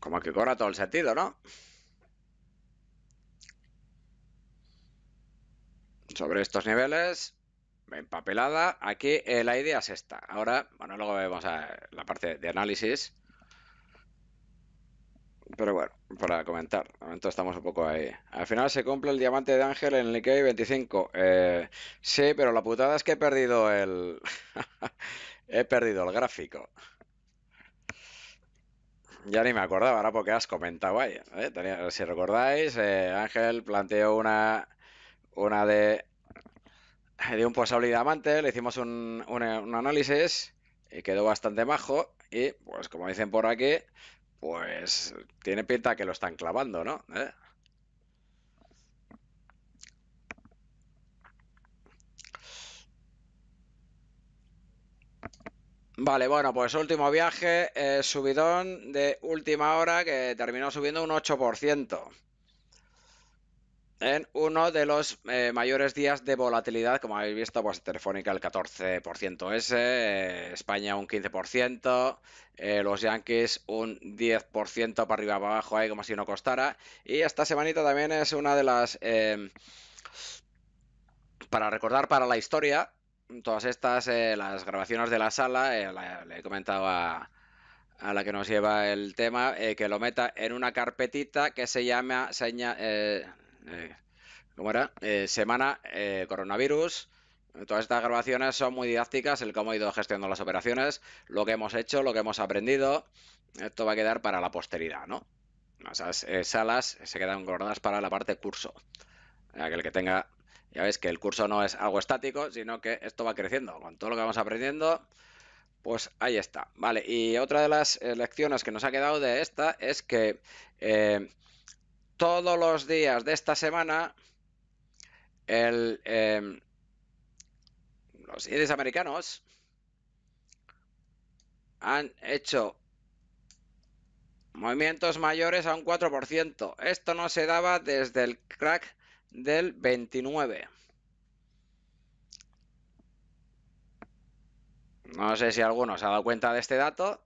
como que corre todo el sentido, ¿no? Sobre estos niveles, empapelada, aquí eh, la idea es esta. Ahora, bueno, luego vemos a eh, la parte de análisis. Pero bueno, para comentar. Entonces momento estamos un poco ahí. Al final se cumple el diamante de Ángel en el Nikkei 25. Eh, sí, pero la putada es que he perdido el... [laughs] he perdido el gráfico. Ya ni me acordaba, ahora porque has comentado ahí. ¿eh? si recordáis, eh, Ángel planteó una, una de, de un posible diamante, le hicimos un, un, un análisis y quedó bastante majo. Y pues como dicen por aquí, pues tiene pinta que lo están clavando, ¿no? ¿Eh? Vale, bueno, pues último viaje, eh, subidón de última hora que terminó subiendo un 8% en uno de los eh, mayores días de volatilidad, como habéis visto, pues Telefónica el 14% ese, eh, España un 15%, eh, los Yankees un 10% para arriba para abajo, ahí como si no costara. Y esta semanita también es una de las... Em, para recordar para la historia, todas estas, las grabaciones de la sala, le he comentado a, la que nos lleva el tema, que lo meta en una carpetita que se llama... Seña, ¿cómo eh, pues era? Eh, semana eh, coronavirus. Todas estas grabaciones son muy didácticas, el cómo he ido gestionando las operaciones, lo que hemos hecho, lo que hemos aprendido. Esto va a quedar para la posteridad, ¿no? Esas salas se quedan guardadas para la parte curso. Aquel que tenga, ya ves que el curso no es algo estático, sino que esto va creciendo. Con todo lo que vamos aprendiendo, pues ahí está. Vale, y otra de las lecciones que nos ha quedado de esta es que todos los días de esta semana, em, los índices americanos han hecho movimientos mayores a un 4%. Esto no se daba desde el crack del 29. No sé si alguno se ha dado cuenta de este dato,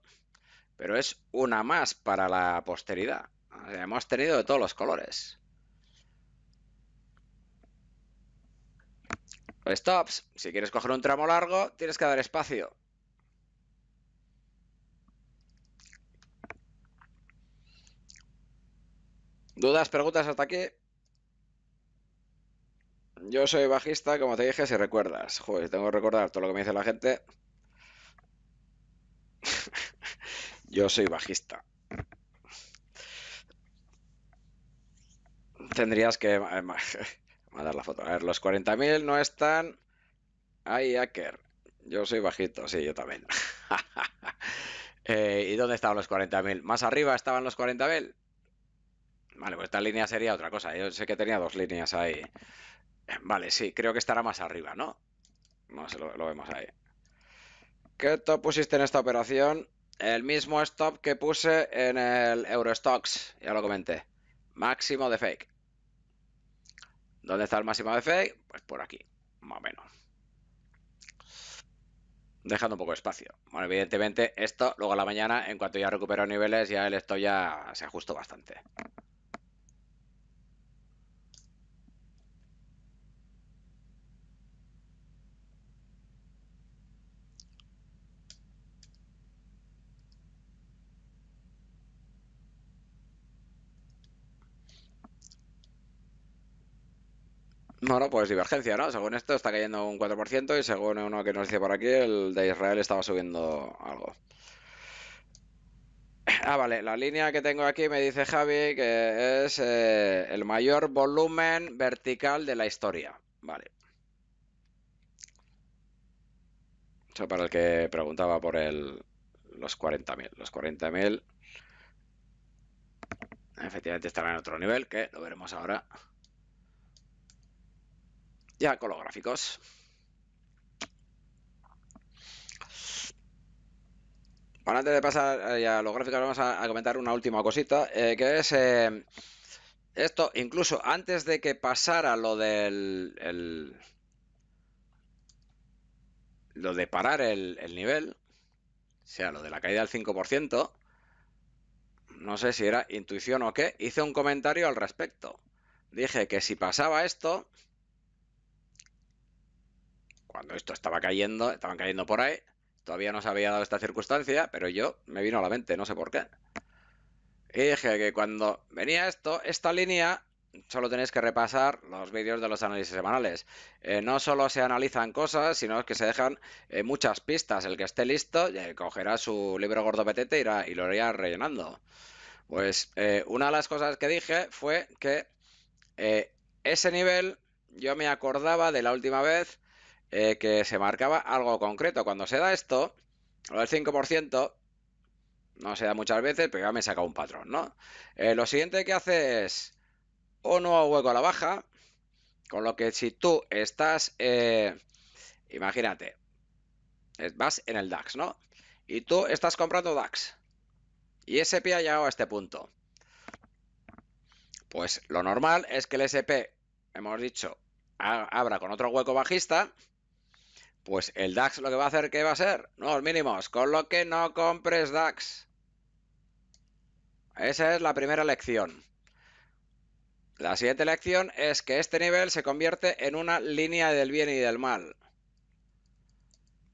pero es una más para la posteridad. Hemos tenido de todos los colores. Stops. Si quieres coger un tramo largo, tienes que dar espacio. ¿Dudas, preguntas hasta aquí? Yo soy bajista, como te dije, si recuerdas. Joder, tengo que recordar todo lo que me dice la gente. [laughs] Yo soy bajista. tendrías que... Eh, [laughs] mandar la foto. A ver, los 40.000 no están... Ahí, hacker. Yo soy bajito, sí, yo también. [laughs] Eh, ¿Y dónde estaban los 40.000? ¿Más arriba estaban los 40.000? Vale, pues esta línea sería otra cosa. Yo sé que tenía dos líneas ahí. Eh, vale, sí, creo que estará más arriba, ¿no? No lo, lo vemos ahí. ¿Qué top pusiste en esta operación? El mismo stop que puse en el Eurostox, ya lo comenté. Máximo de fake. ¿Dónde está el máximo de fe? Pues por aquí, más o menos. Dejando un poco de espacio. Bueno, evidentemente esto, luego a la mañana, en cuanto ya recupero niveles, ya el esto ya se ajustó bastante. Bueno, pues divergencia, ¿no? Según esto está cayendo un 4% y según uno que nos dice por aquí, el de Israel estaba subiendo algo. Ah, vale, la línea que tengo aquí me dice Javi que es eh, el mayor volumen vertical de la historia. Vale. Eso para el que preguntaba por el, los 40.000. Los 40.000 efectivamente estarán en otro nivel, que lo veremos ahora. Ya con los gráficos. Bueno, antes de pasar eh, a los gráficos, vamos a, comentar una última cosita, eh, que es eh, esto, incluso antes de que pasara lo del... lo de parar el, el nivel, o sea, lo de la caída del 5%, no sé si era intuición o qué, hice un comentario al respecto. Dije que si pasaba esto, cuando esto estaba cayendo, estaban cayendo por ahí. Todavía no se había dado esta circunstancia, pero yo me vino a la mente, no sé por qué. Y dije que cuando venía esto, esta línea, solo tenéis que repasar los vídeos de los análisis semanales. Eh, no solo se analizan cosas, sino que se dejan eh, muchas pistas. El que esté listo cogerá su libro gordo petete y lo irá rellenando. Pues eh, una de las cosas que dije fue que ese nivel yo me acordaba de la última vez eh, que se marcaba algo concreto. Cuando se da esto, el 5%, no se da muchas veces, pero ya me saca un patrón, ¿no? Eh, lo siguiente que hace es un nuevo hueco a la baja, con lo que si tú estás, eh, imagínate, vas en el DAX, ¿no? Y tú estás comprando DAX. Y SP ha llegado a este punto. Pues lo normal es que el SP, hemos dicho, abra con otro hueco bajista pues el DAX lo que va a hacer, ¿qué va a ser? Nuevos mínimos, con lo que no compres DAX. Esa es la primera lección. La siguiente lección es que este nivel se convierte en una línea del bien y del mal.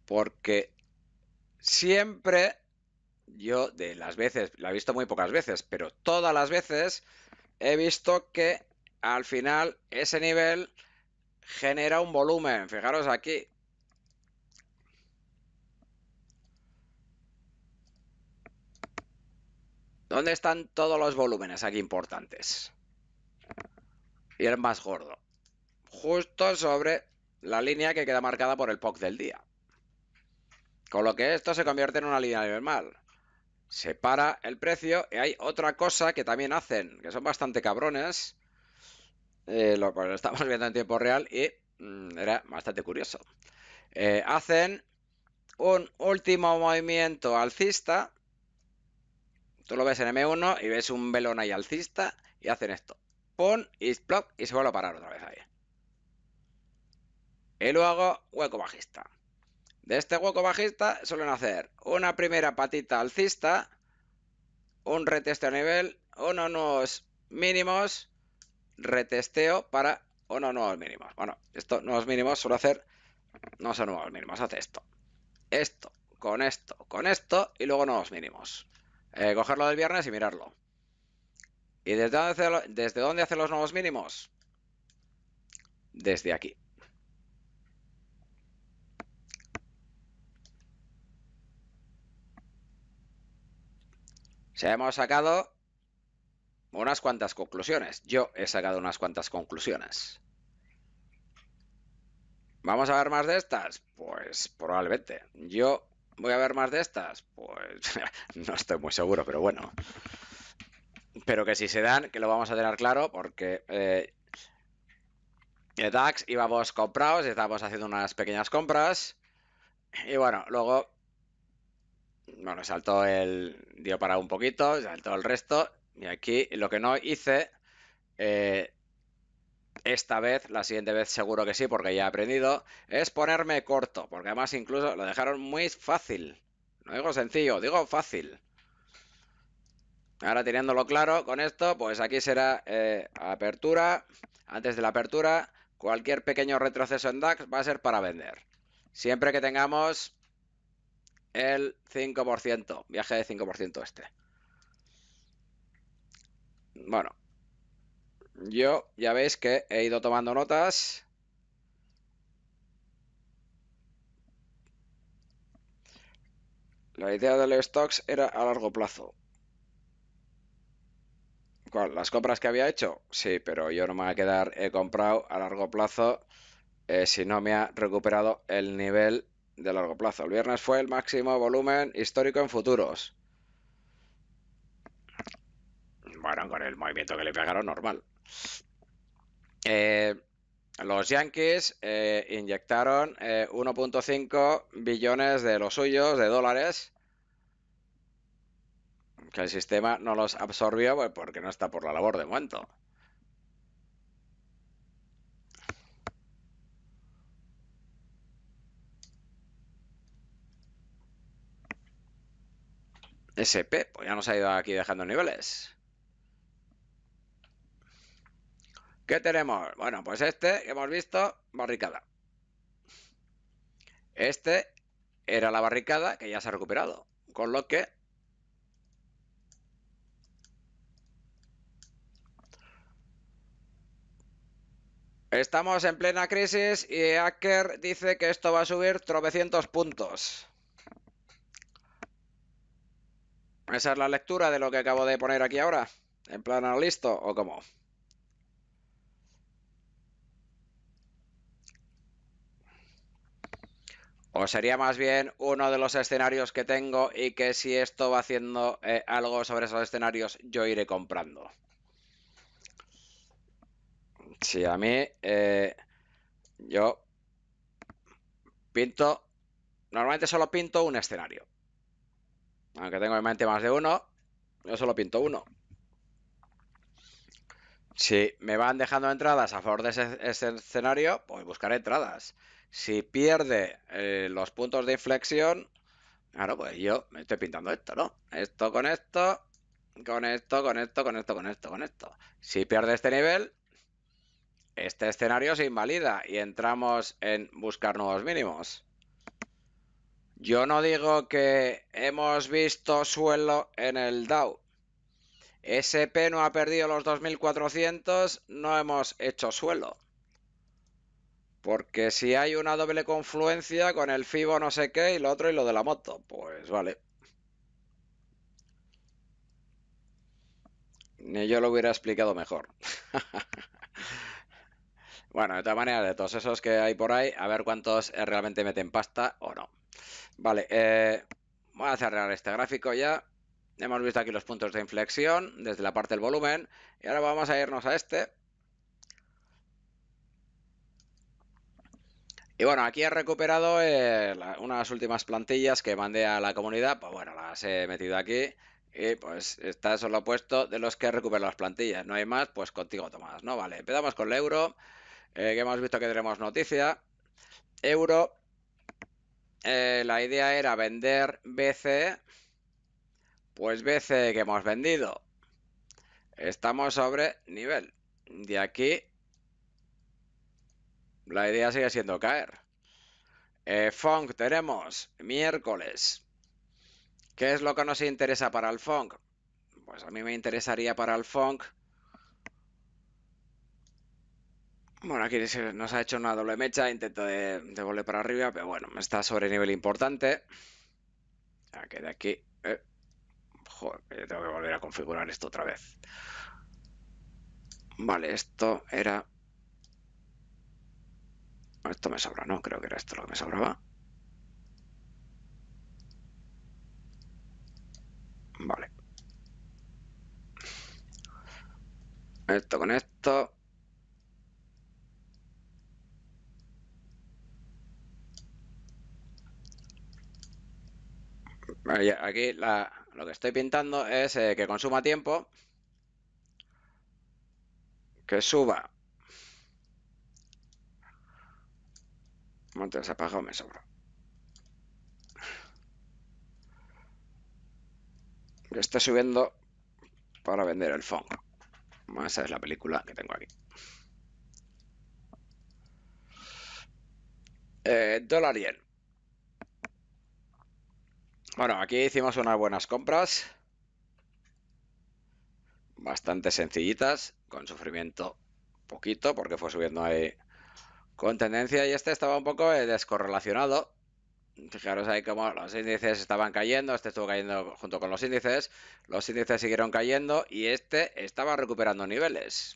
Porque siempre, yo de las veces, la he visto muy pocas veces, pero todas las veces he visto que al final ese nivel genera un volumen. Fijaros aquí, ¿Dónde están todos los volúmenes aquí importantes? Y el más gordo. Justo sobre la línea que queda marcada por el POC del día. Con lo que esto se convierte en una línea normal. Separa el precio y hay otra cosa que también hacen, que son bastante cabrones. Eh, lo, estamos viendo en tiempo real y mm, era bastante curioso. Eh, hacen un último movimiento alcista Tú lo ves en M1 y ves un velón ahí alcista y hacen esto. Pon y y se vuelve a parar otra vez ahí. Y luego hueco bajista. De este hueco bajista suelen hacer una primera patita alcista, un retesteo a nivel, unos nuevos mínimos, retesteo para unos nuevos mínimos. Bueno, estos nuevos mínimos suelo hacer, no son nuevos mínimos, hace esto, esto, con esto, con esto y luego nuevos mínimos. Eh, cogerlo del viernes y mirarlo. ¿Y desde dónde, hace, desde dónde los nuevos mínimos? Desde aquí. Se hemos sacado unas cuantas conclusiones. Yo he sacado unas cuantas conclusiones. ¿Vamos a ver más de estas? Pues probablemente. Yo ¿Voy a ver más de estas? Pues [laughs] no estoy muy seguro, pero bueno. Pero que si se dan, que lo vamos a tener claro, porque eh, DAX íbamos comprados, estábamos haciendo unas pequeñas compras. Y bueno, luego, bueno, saltó el, dio para un poquito, saltó el resto. Y aquí lo que no hice, eh, esta vez, la siguiente vez seguro que sí, porque ya he aprendido, es ponerme corto, porque además incluso lo dejaron muy fácil. No digo sencillo, digo fácil. Ahora teniéndolo claro con esto, pues aquí será eh, apertura. Antes de la apertura, cualquier pequeño retroceso en DAX va a ser para vender. Siempre que tengamos el 5%, viaje de 5% este. Bueno, yo ya veis que he ido tomando notas. La idea de los stocks era a largo plazo. ¿Cuál? ¿Las compras que había hecho? Sí, pero yo no me voy a quedar, he comprado a largo plazo eh, si no me ha recuperado el nivel de largo plazo. El viernes fue el máximo volumen histórico en futuros. Bueno, con el movimiento que le pegaron, normal. Eh, los Yankees eh, inyectaron 1.5 eh, billones de los suyos, de dólares, que el sistema no los absorbió pues, porque no está por la labor de momento. SP, pues ya nos ha ido aquí dejando niveles. ¿Qué tenemos? Bueno, pues este que hemos visto, barricada. Este era la barricada que ya se ha recuperado, con lo que Estamos en plena crisis y Hacker dice que esto va a subir trovecientos puntos. Esa es la lectura de lo que acabo de poner aquí ahora. ¿En plan listo o cómo? O sería más bien uno de los escenarios que tengo y que si esto va haciendo eh, algo sobre esos escenarios, yo iré comprando. Si a mí eh, yo pinto, normalmente solo pinto un escenario. Aunque tengo en mente más de uno, yo solo pinto uno. Si me van dejando entradas a favor de ese, escenario, escenario, pues a buscar entradas. Si pierde eh, los puntos de inflexión, claro, pues yo me estoy pintando esto, ¿no? Esto con esto, con esto, con esto, con esto, con esto, con esto. Si pierde este nivel, este escenario se invalida y entramos en buscar nuevos mínimos. Yo no digo que hemos visto suelo en el Dow. SP no ha perdido los 2400, no hemos hecho suelo. Porque si hay una doble confluencia con el FIBO no sé qué y lo otro y lo de la moto, pues vale. Ni yo lo hubiera explicado mejor. [laughs] bueno, de todas maneras, de todos esos que hay por ahí, a ver cuántos realmente meten pasta o no. Vale, eh, voy a cerrar este gráfico ya. Hemos visto aquí los puntos de inflexión desde la parte del volumen. Y ahora vamos a irnos a este Y bueno, aquí he recuperado eh, unas últimas plantillas que mandé a la comunidad. Pues bueno, las he metido aquí. Y pues está solo lo puesto de los que recuperan las plantillas. No hay más, pues contigo Tomás, ¿no? Vale, empezamos con el euro, eh, que hemos visto que tenemos noticia. Euro, eh, la idea era vender BC. Pues BC que hemos vendido. Estamos sobre nivel. De aquí la idea sigue siendo caer. Eh, funk tenemos miércoles. ¿Qué es lo que nos interesa para el funk? Pues a mí me interesaría para el funk. Bueno, aquí nos ha hecho una doble mecha, intento de, volver para arriba, pero bueno, está sobre nivel importante. Ya que de aquí... Eh, tengo que volver a configurar esto otra vez. Vale, esto era esto me sobra, ¿no? Creo que era esto lo que me sobraba. Vale. Esto con esto. Aquí lo que estoy pintando es eh, que consuma tiempo. Que suba Montes me sobró. Que estoy subiendo para vender el fondo. esa es la película que tengo aquí. Eh, dólar Bueno, aquí hicimos unas buenas compras. Bastante sencillitas. Con sufrimiento poquito, porque fue subiendo ahí con tendencia y este estaba un poco eh, descorrelacionado. Fijaros ahí como los índices estaban cayendo, este estuvo cayendo junto con los índices, los índices siguieron cayendo y este estaba recuperando niveles.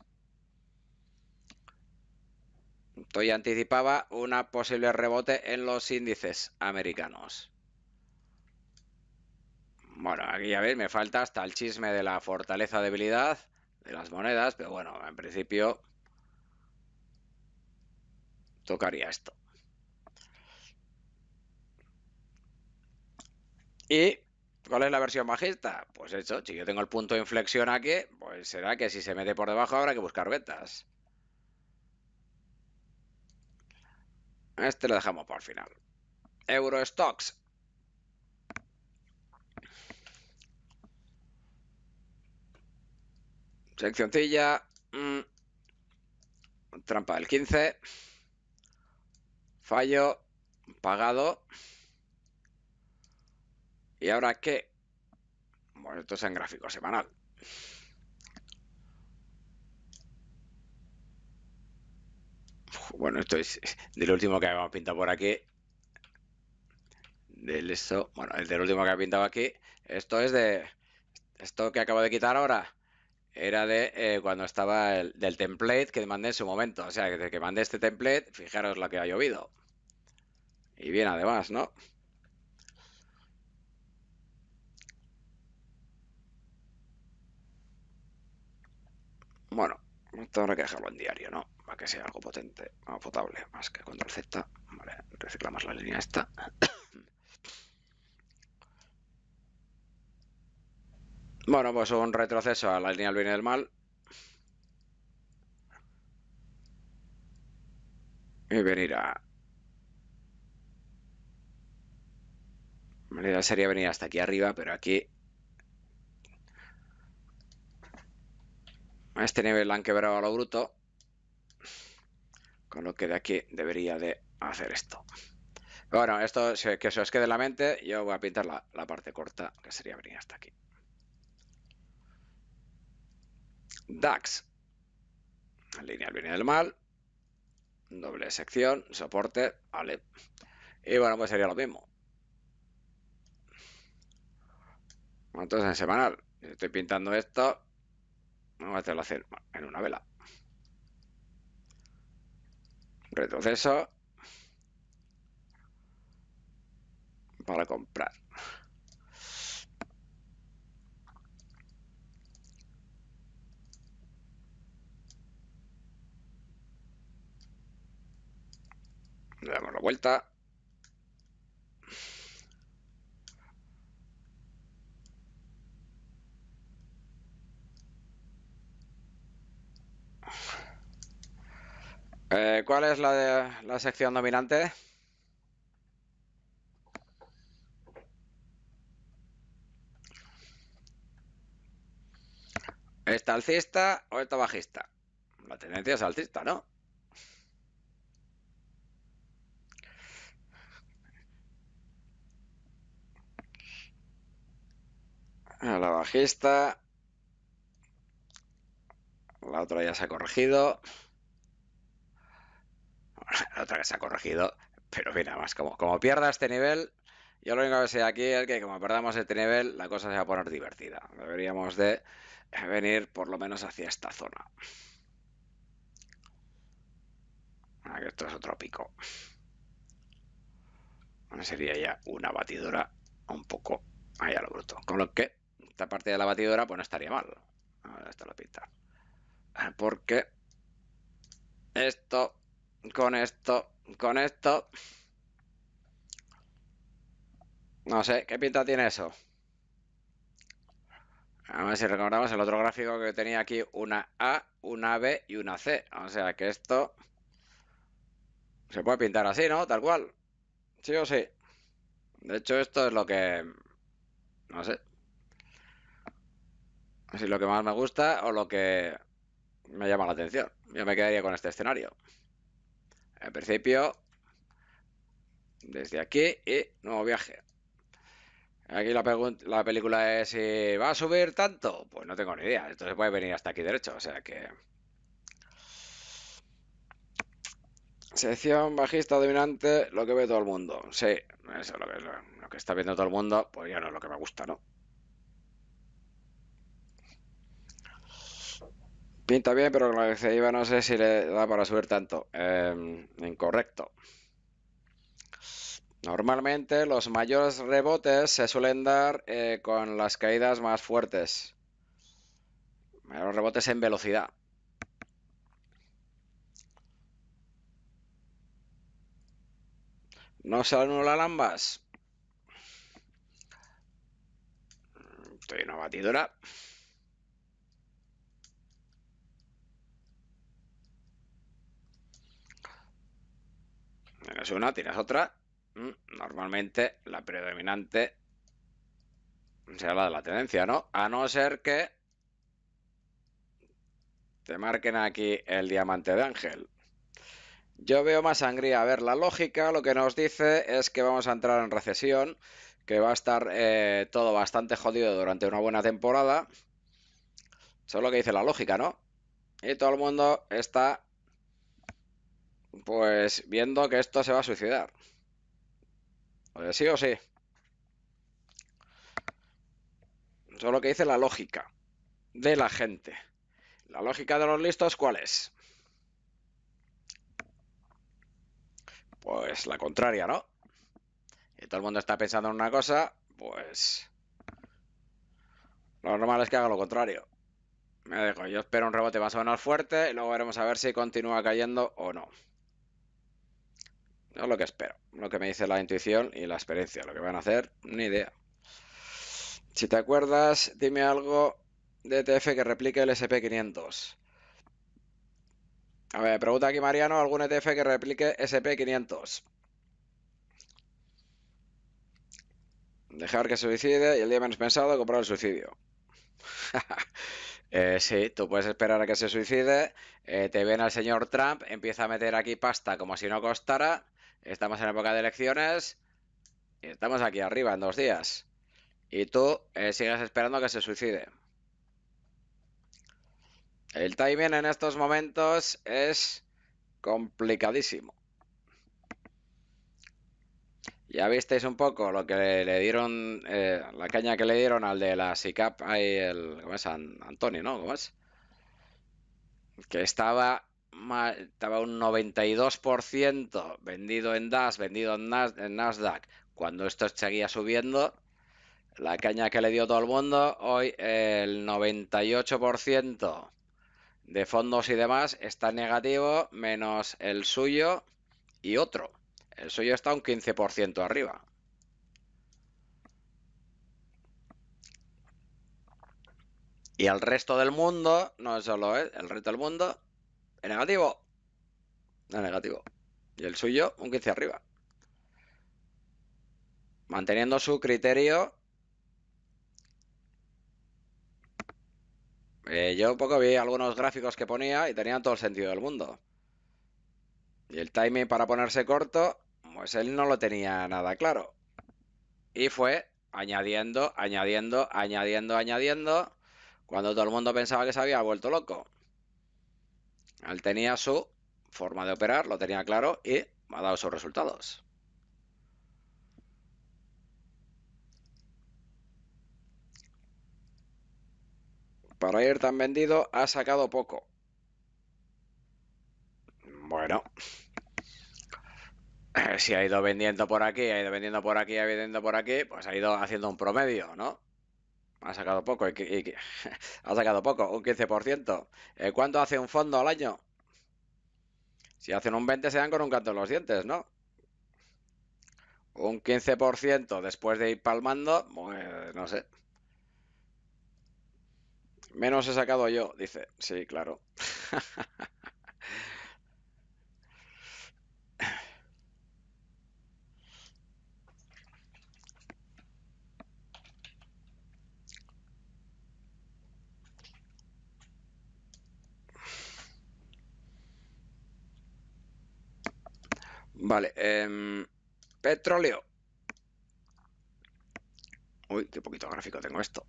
ya anticipaba una posible rebote en los índices americanos. Bueno, aquí ya veis, me falta hasta el chisme de la fortaleza debilidad de las monedas, pero bueno, en principio tocaría esto. ¿Y cuál es la versión bajista? Pues eso, si yo tengo el punto de inflexión aquí, pues será que si se mete por debajo habrá que buscar vetas. Este lo dejamos por final. Eurostocks. Seccioncilla. Mm, trampa del 15. Fallo pagado. ¿Y ahora qué? Bueno, esto es en gráfico semanal. Bueno, esto es del último que habíamos pintado por aquí. Del eso, bueno, el del último que he pintado aquí. Esto es de. Esto que acabo de quitar ahora era de eh, cuando estaba el, del template que mandé en su momento. O sea, que, que mandé este template, fijaros la que ha llovido. Y bien, además, ¿no? Bueno, esto habrá que dejarlo en diario, ¿no? Para que sea algo potente, algo potable, más que control Z. Vale, reciclamos la línea esta. Bueno, pues un retroceso a la línea del bien y del mal. Y venir a... La idea sería venir hasta aquí arriba, pero aquí... A este nivel han quebrado a lo bruto. Con lo que de aquí debería de hacer esto. bueno, esto que se os quede en la mente. Yo voy a pintar la, la parte corta, que sería venir hasta aquí. DAX, lineal bien y del mal, doble sección, soporte, vale. Y bueno, pues sería lo mismo. Entonces en semanal, estoy pintando esto, vamos a hacerlo hacer en una vela. Retroceso para comprar. Le damos la vuelta. Eh, ¿Cuál es la, la sección dominante? ¿Esta alcista o esta bajista? La tendencia es alcista, ¿no? a la bajista. La otra ya se ha corregido. La otra que se ha corregido. Pero mira, más como, como pierda este nivel, yo lo único que sé aquí es que como perdamos este nivel, la cosa se va a poner divertida. Deberíamos de venir por lo menos hacia esta zona. Ah, esto es otro pico. sería ya una batidora un poco allá lo bruto. Con lo que esta parte de la batidora, pues no estaría mal. Ahora esto la pinta eh, Porque esto, con esto, con esto. No sé, ¿qué pinta tiene eso? A ver si recordamos el otro gráfico que tenía aquí una A, una B y una C. O sea que esto se puede pintar así, ¿no? Tal cual. Sí o sí. De hecho, esto es lo que... No sé si lo que más me gusta o lo que me llama la atención. Yo me quedaría con este escenario. En principio, desde aquí y nuevo viaje. Aquí la, película es si va a subir tanto. Pues no tengo ni idea. entonces puede venir hasta aquí derecho. O sea que... Sección bajista dominante, lo que ve todo el mundo. Sí, eso es lo que está viendo todo el mundo. Pues ya no es lo que me gusta, ¿no? Pinta bien, pero con la que se iba no sé si le da para subir tanto. Em, incorrecto. Normalmente los mayores rebotes se suelen dar eh, con las caídas más fuertes. Los rebotes en velocidad. No se anulan ambas. Estoy en una batidora. Tienes una, tienes otra. Mm, normalmente la predominante será la de la tendencia, ¿no? A no ser que te marquen aquí el diamante de ángel. Yo veo más sangría. A ver, la lógica lo que nos dice es que vamos a entrar en recesión, que va a estar eh, todo bastante jodido durante una buena temporada. Eso es lo que dice la lógica, ¿no? Y todo el mundo está pues viendo que esto se va a suicidar. sí o sí. Solo que dice la lógica de la gente. ¿La lógica de los listos cuál es? Pues la contraria, ¿no? Y todo el mundo está pensando en una cosa, pues... Lo normal es que haga lo contrario. Me dejo, yo espero un rebote más o menos fuerte y luego veremos a ver si continúa cayendo o no es lo que espero. Lo que me dice la intuición y la experiencia. Lo que van a hacer, ni idea. Si te acuerdas, dime algo de ETF que replique el SP500. A ver, pregunta aquí Mariano, ¿algún ETF que replique SP500? Dejar que se suicide y el día menos pensado comprar el suicidio. [laughs] Eh, sí, tú puedes esperar a que se suicide, eh, te viene el señor Trump, empieza a meter aquí pasta como si no costara estamos en época de elecciones y estamos aquí arriba en dos días. Y tú eh, sigues esperando que se suicide. El timing en estos momentos es complicadísimo. Ya visteis un poco lo que le, dieron, eh, la caña que le dieron al de la SICAP, ahí el, ¿cómo es? Antonio, ¿no? ¿Cómo es? Que estaba estaba un 92% vendido en DAS, vendido en, Nasdaq. Cuando esto seguía subiendo, la caña que le dio todo el mundo, hoy el 98% de fondos y demás está negativo, menos el suyo y otro. El suyo está un 15% arriba. Y el resto del mundo, no es solo ¿eh? el resto del mundo, negativo. El negativo. Y el suyo, un 15 arriba. Manteniendo su criterio. Eh, yo un poco vi algunos gráficos que ponía y tenían todo el sentido del mundo. Y el timing para ponerse corto, pues él no lo tenía nada claro. Y fue añadiendo, añadiendo, añadiendo, añadiendo, cuando todo el mundo pensaba que se había vuelto loco. Él tenía su forma de operar, lo tenía claro y ha dado sus resultados. Para ir tan vendido ha sacado poco. Bueno. [laughs] Si ha ido vendiendo por aquí, ha ido vendiendo por aquí, ha ido vendiendo por aquí, pues ha ido haciendo un promedio, ¿no? Ha sacado poco, [laughs] ha sacado poco, un 15%. Eh, ¿Cuánto hace un fondo al año? Si hacen un 20 se dan con un canto en los dientes, ¿no? Un 15% después de ir palmando, pues, no sé. Menos he sacado yo, dice. Sí, claro. [laughs] Vale, em, petróleo. Uy, qué poquito gráfico tengo esto.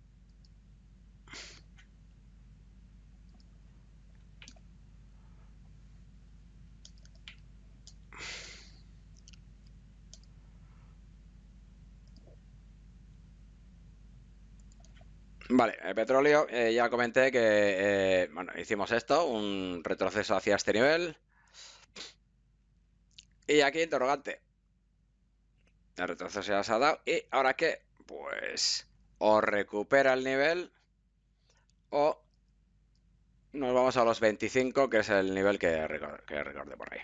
Vale, el petróleo, eh, ya comenté que eh, bueno, hicimos esto, un retroceso hacia este nivel. Y aquí interrogante. El retroceso se ha dado. ¿Y ahora qué? Pues o recupera el nivel o nos vamos a los 25, que es el nivel que, recordé por ahí.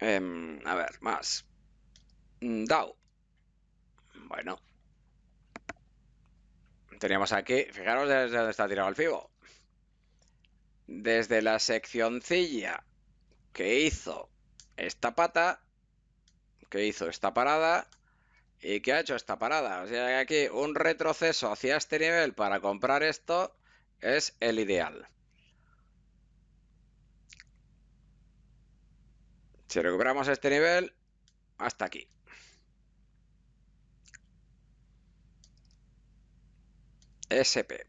Em, a ver, más. Mm, DAO. Bueno. Teníamos aquí, fijaros desde donde está tirado el FIBO desde la seccioncilla que hizo esta pata, que hizo esta parada y que ha hecho esta parada. O sea que aquí un retroceso hacia este nivel para comprar esto es el ideal. Si recuperamos este nivel, hasta aquí. SP.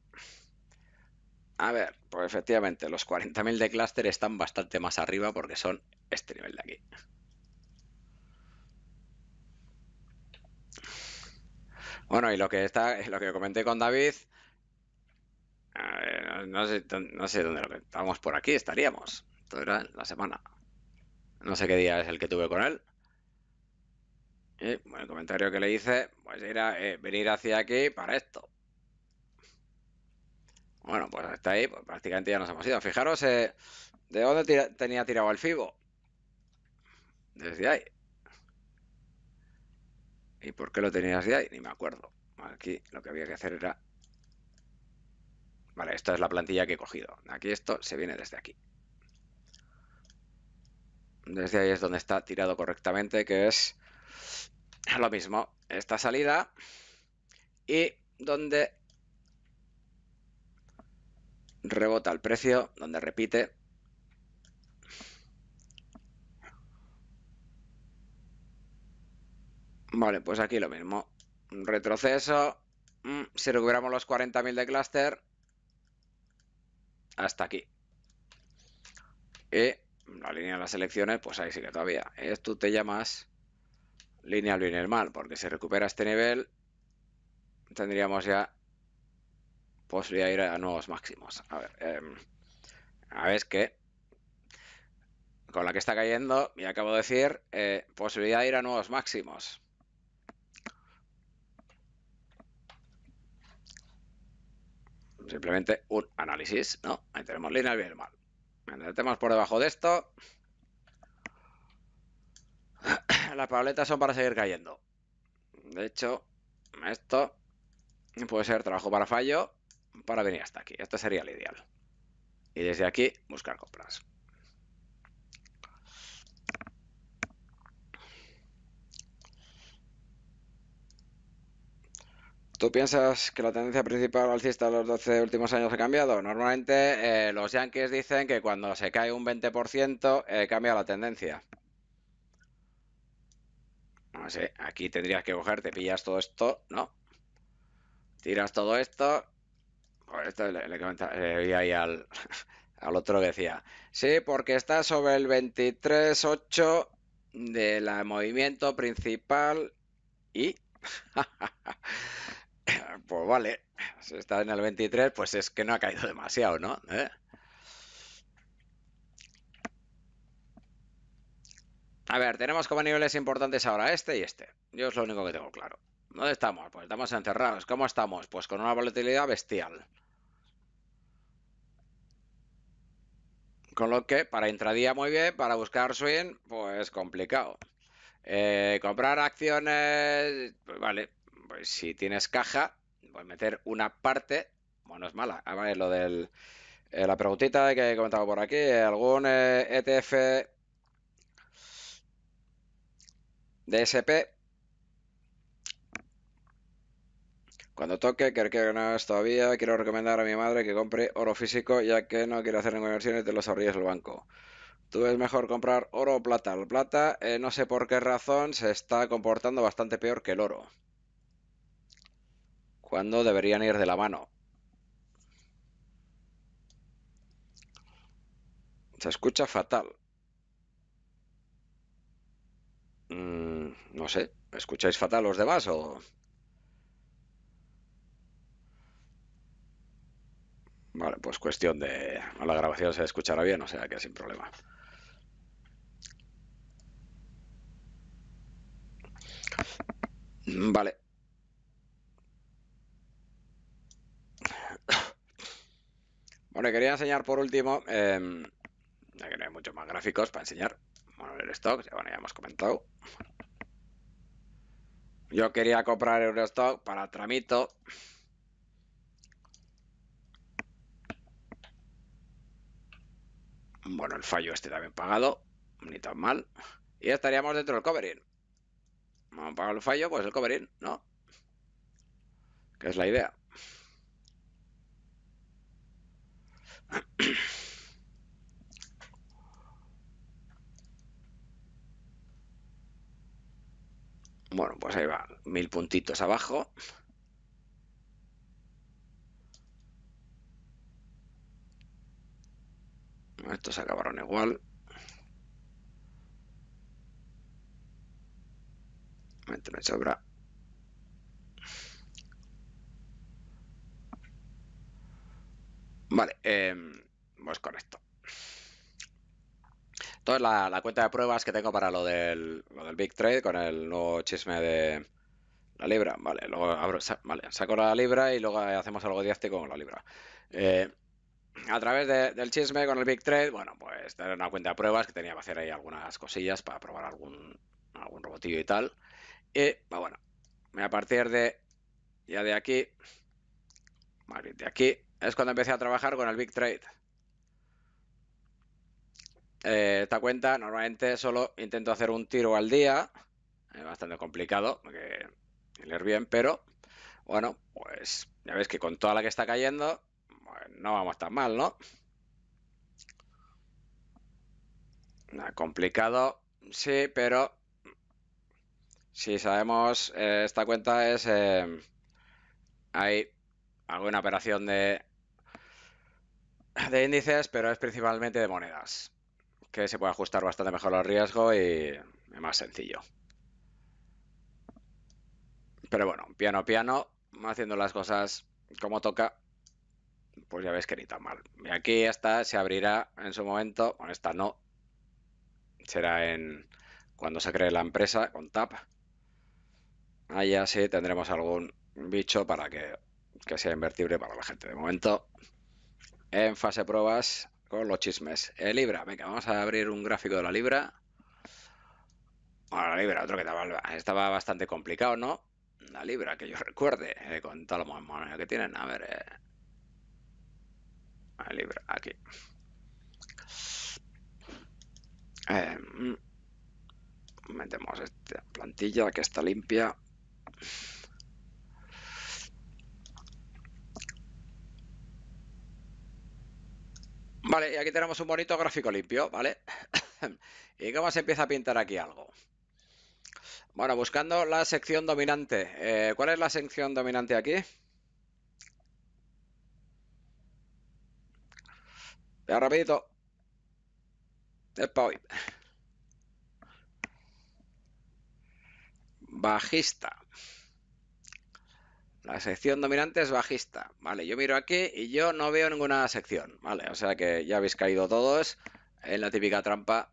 A ver, pues efectivamente, los 40.000 de clúster están bastante más arriba porque son este nivel de aquí. Bueno, y lo que está, lo que comenté con David, no, sé, dónde lo estamos por aquí, estaríamos. Todo era la semana. No sé qué día es el que tuve con él. Y, el comentario que le hice, pues era eh, venir hacia aquí para esto. Bueno, pues hasta ahí pues, prácticamente ya nos hemos ido. Fijaros, eh, ¿de dónde tenía tirado el FIBO? Desde ahí. ¿Y por qué lo tenía de ahí? Ni me acuerdo. Aquí lo que había que hacer era... Vale, esta es la plantilla que he cogido. Aquí esto se viene desde aquí. Desde ahí es donde está tirado correctamente, que es lo mismo. Esta salida y donde rebota el precio, donde repite. Vale, pues aquí lo mismo. Retroceso. Mm, si recuperamos los 40.000 de clúster, hasta aquí. Y la línea de las elecciones, pues ahí sigue todavía. Es tú te llamas línea lineal mal porque si recupera este nivel, tendríamos ya Posibilidad pues de ir a nuevos máximos. A ver, em, a ver, es que con la que está cayendo, y acabo de decir, eh, posibilidad pues de ir a nuevos máximos. Simplemente un análisis, ¿no? Ahí tenemos línea bien mal. Metemos por debajo de esto. [clears throat] Las paletas son para seguir cayendo. De hecho, esto puede ser trabajo para fallo para venir hasta aquí. Este sería el ideal. Y desde aquí buscar compras. ¿Tú piensas que la tendencia principal alcista de los 12 últimos años ha cambiado? Normalmente eh, los yankees dicen que cuando se cae un 20% eh, cambia la tendencia. No sé, aquí tendrías que coger, te pillas todo esto, ¿no? Tiras todo esto esto le, comentaba, [laughs] al, otro que decía, sí, porque está sobre el 23.8 del movimiento principal y... [laughs] pues vale, si está en el 23, pues es que no ha caído demasiado, ¿no? ¿Eh? A ver, tenemos como niveles importantes ahora este y este. Yo es lo único que tengo claro. ¿Dónde estamos? Pues estamos encerrados. ¿Cómo estamos? Pues con una volatilidad bestial. Con lo que para intradía muy bien, para buscar swing, pues complicado. Eh, comprar acciones, pues vale, pues si tienes caja, a pues meter una parte, bueno, es mala. A ver, lo de eh, la preguntita que he comentado por aquí, algún ETF eh, e DSP Cuando toque, que no es todavía, quiero recomendar a mi madre que compre oro físico ya que no quiere hacer ninguna inversión de los ahorrillos del banco. Tú es mejor comprar oro o plata. La plata, eh, no sé por qué razón, se está comportando bastante peor que el oro. Cuando deberían ir de la mano. Se escucha fatal. Mm, no sé, ¿escucháis fatal los demás o...? Vale, pues cuestión de... La grabación se escuchará bien, o sea que sin problema. Vale. Bueno, quería enseñar por último, em, ya que no hay muchos más gráficos para enseñar. Bueno, el stock, ya, ya hemos comentado. Yo quería comprar Eurostock para tramito Bueno, el fallo este también pagado, ni tan mal. Y estaríamos dentro del covering. Vamos a pagar el fallo, pues el covering, ¿no? Que es la idea. Bueno, pues ahí va, mil puntitos abajo. Estos acabaron igual. me sobra. Vale, em, pues con esto. Entonces la, cuenta de pruebas que tengo para lo del, Big Trade con el nuevo chisme de la libra. Vale, luego abro, vale, saco la libra y luego hacemos algo diástico con la libra. Eh, a través del chisme con el Big Trade, bueno, pues tener una cuenta de pruebas que tenía que hacer ahí algunas cosillas para probar algún, algún robotillo y tal. Y pues bueno, a partir de ya de aquí, de aquí, es cuando empecé a trabajar con el Big Trade. Eh, esta cuenta normalmente solo intento hacer un tiro al día, es bastante complicado porque leer bien, pero bueno, pues ya veis que con toda la que está cayendo, no vamos tan mal, ¿no? complicado, sí, pero si sabemos, eh, esta cuenta es... Eh, hay alguna operación de, de índices, pero es principalmente de monedas, que se puede ajustar bastante mejor al riesgo y es más sencillo. Pero bueno, piano piano, haciendo las cosas como toca pues ya ves que ni tan mal. Y aquí esta se abrirá en su momento, con esta no, será en cuando se cree la empresa con TAP. ya sí tendremos algún bicho para que, sea invertible para la gente. De momento, en fase pruebas con los chismes. El eh, Libra, venga, vamos a abrir un gráfico de la Libra. Bueno, la Libra, otro que estaba, estaba bastante complicado, ¿no? La Libra, que yo recuerde, eh, con todo lo que tienen. A ver, eh, aquí. Em, metemos esta plantilla que está limpia. Vale, y aquí tenemos un bonito gráfico limpio, ¿vale? [coughs] ¿Y cómo se empieza a pintar aquí algo? Bueno, buscando la sección dominante. Eh, ¿Cuál es la sección dominante aquí? Ya rapidito. Es Bajista. La sección dominante es bajista. Vale, yo miro aquí y yo no veo ninguna sección. Vale, o sea que ya habéis caído todos en la típica trampa.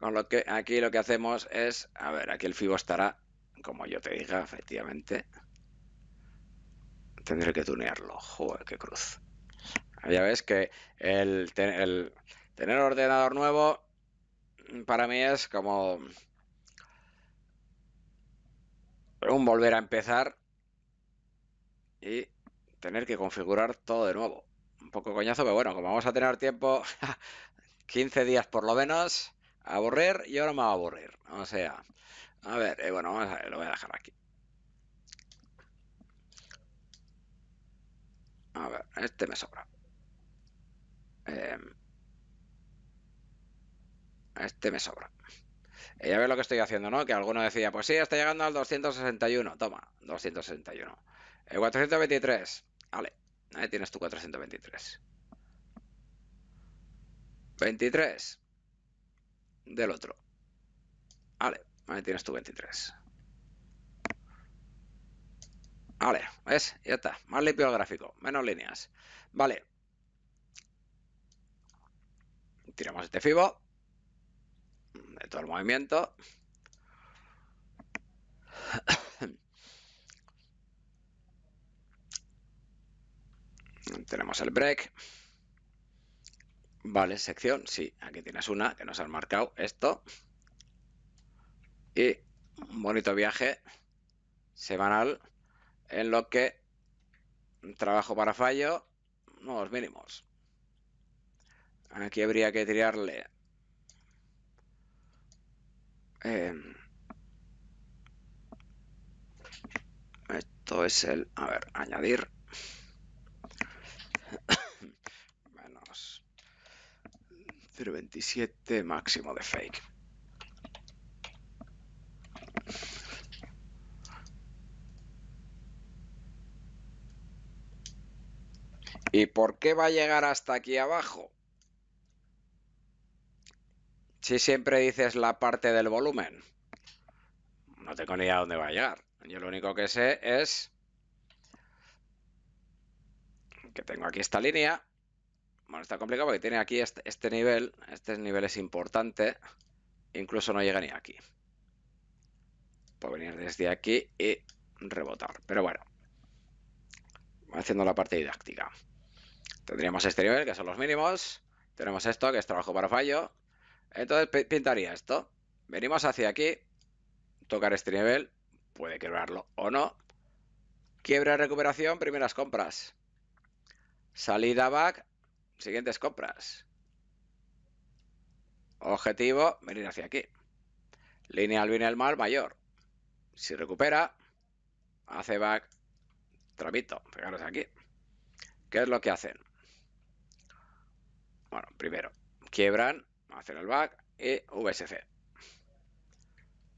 Con lo que aquí lo que hacemos es, a ver, aquí el FIBO estará, como yo te diga, efectivamente. Tendré que tunearlo. Joder, qué cruz. Ya ves que el, tener ordenador nuevo mm, para mí es como un volver a empezar y tener que configurar todo de nuevo. Un poco coñazo, pero bueno, como vamos a tener tiempo, 15 [laughs] días por lo menos, a aburrir y ahora me va a aburrir. O sea, a ver, eh, bueno, lo voy a dejar aquí. A ver, este me sobra. Em, este me sobra. Y ya ves lo que estoy haciendo, ¿no? Que alguno decía, pues sí, está llegando al 261. Toma, 261. El 423. Vale, ahí tienes tu 423. 23 del otro. Vale, ahí tienes tu 23. Vale, ¿ves? Ya está. Más limpio el gráfico, menos líneas. Vale, Tiramos este fibo de todo el movimiento. [coughs] Tenemos el break. Vale, sección. Sí, aquí tienes una que nos han marcado esto. Y un bonito viaje semanal en lo que trabajo para fallo, nuevos mínimos. Aquí habría que tirarle. Eh, esto es el. A ver, añadir. [coughs] Menos 0.27 máximo de fake. ¿Y por qué va a llegar hasta aquí abajo? Si siempre dices la parte del volumen, no tengo ni idea dónde va a llegar. Yo lo único que sé es que tengo aquí esta línea. Bueno, está complicado porque tiene aquí este, este nivel. Este nivel es importante. Incluso no llega ni aquí. Puedo venir desde aquí y rebotar. Pero bueno, haciendo la parte didáctica. Tendríamos este nivel, que son los mínimos. Tenemos esto, que es trabajo para fallo. Entonces pintaría esto. Venimos hacia aquí, tocar este nivel, puede quebrarlo o no. Quiebra recuperación, primeras compras. Salida back, siguientes compras. Objetivo, venir hacia aquí. Lineal y al mal mayor. Si recupera, hace back tramito. Fijaros aquí. ¿Qué es lo que hacen? Bueno, primero, quiebran hacer el back y e, VSC.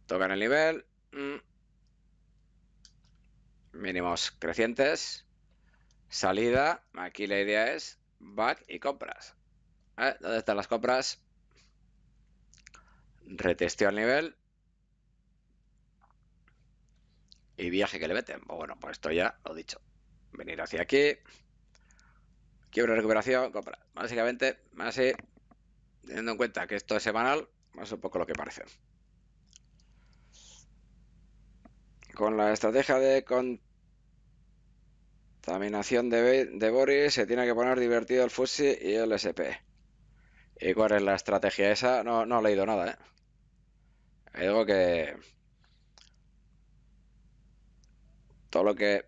Tocan el nivel. Mm. Mínimos crecientes. Salida. Aquí la idea es back y compras. ¿Dónde están las compras? Retesteo el nivel. Y viaje que le meten. Pues bueno, pues esto ya lo dicho. Venir hacia aquí. Quiebra recuperación, compra. Básicamente, así teniendo en cuenta que esto es semanal, es un poco lo que parece. Con la estrategia de contaminación de, de Boris se tiene que poner divertido el Fusi y el SP. ¿Y cuál es la estrategia esa? No, no he leído nada, ¿eh? algo que... Todo lo que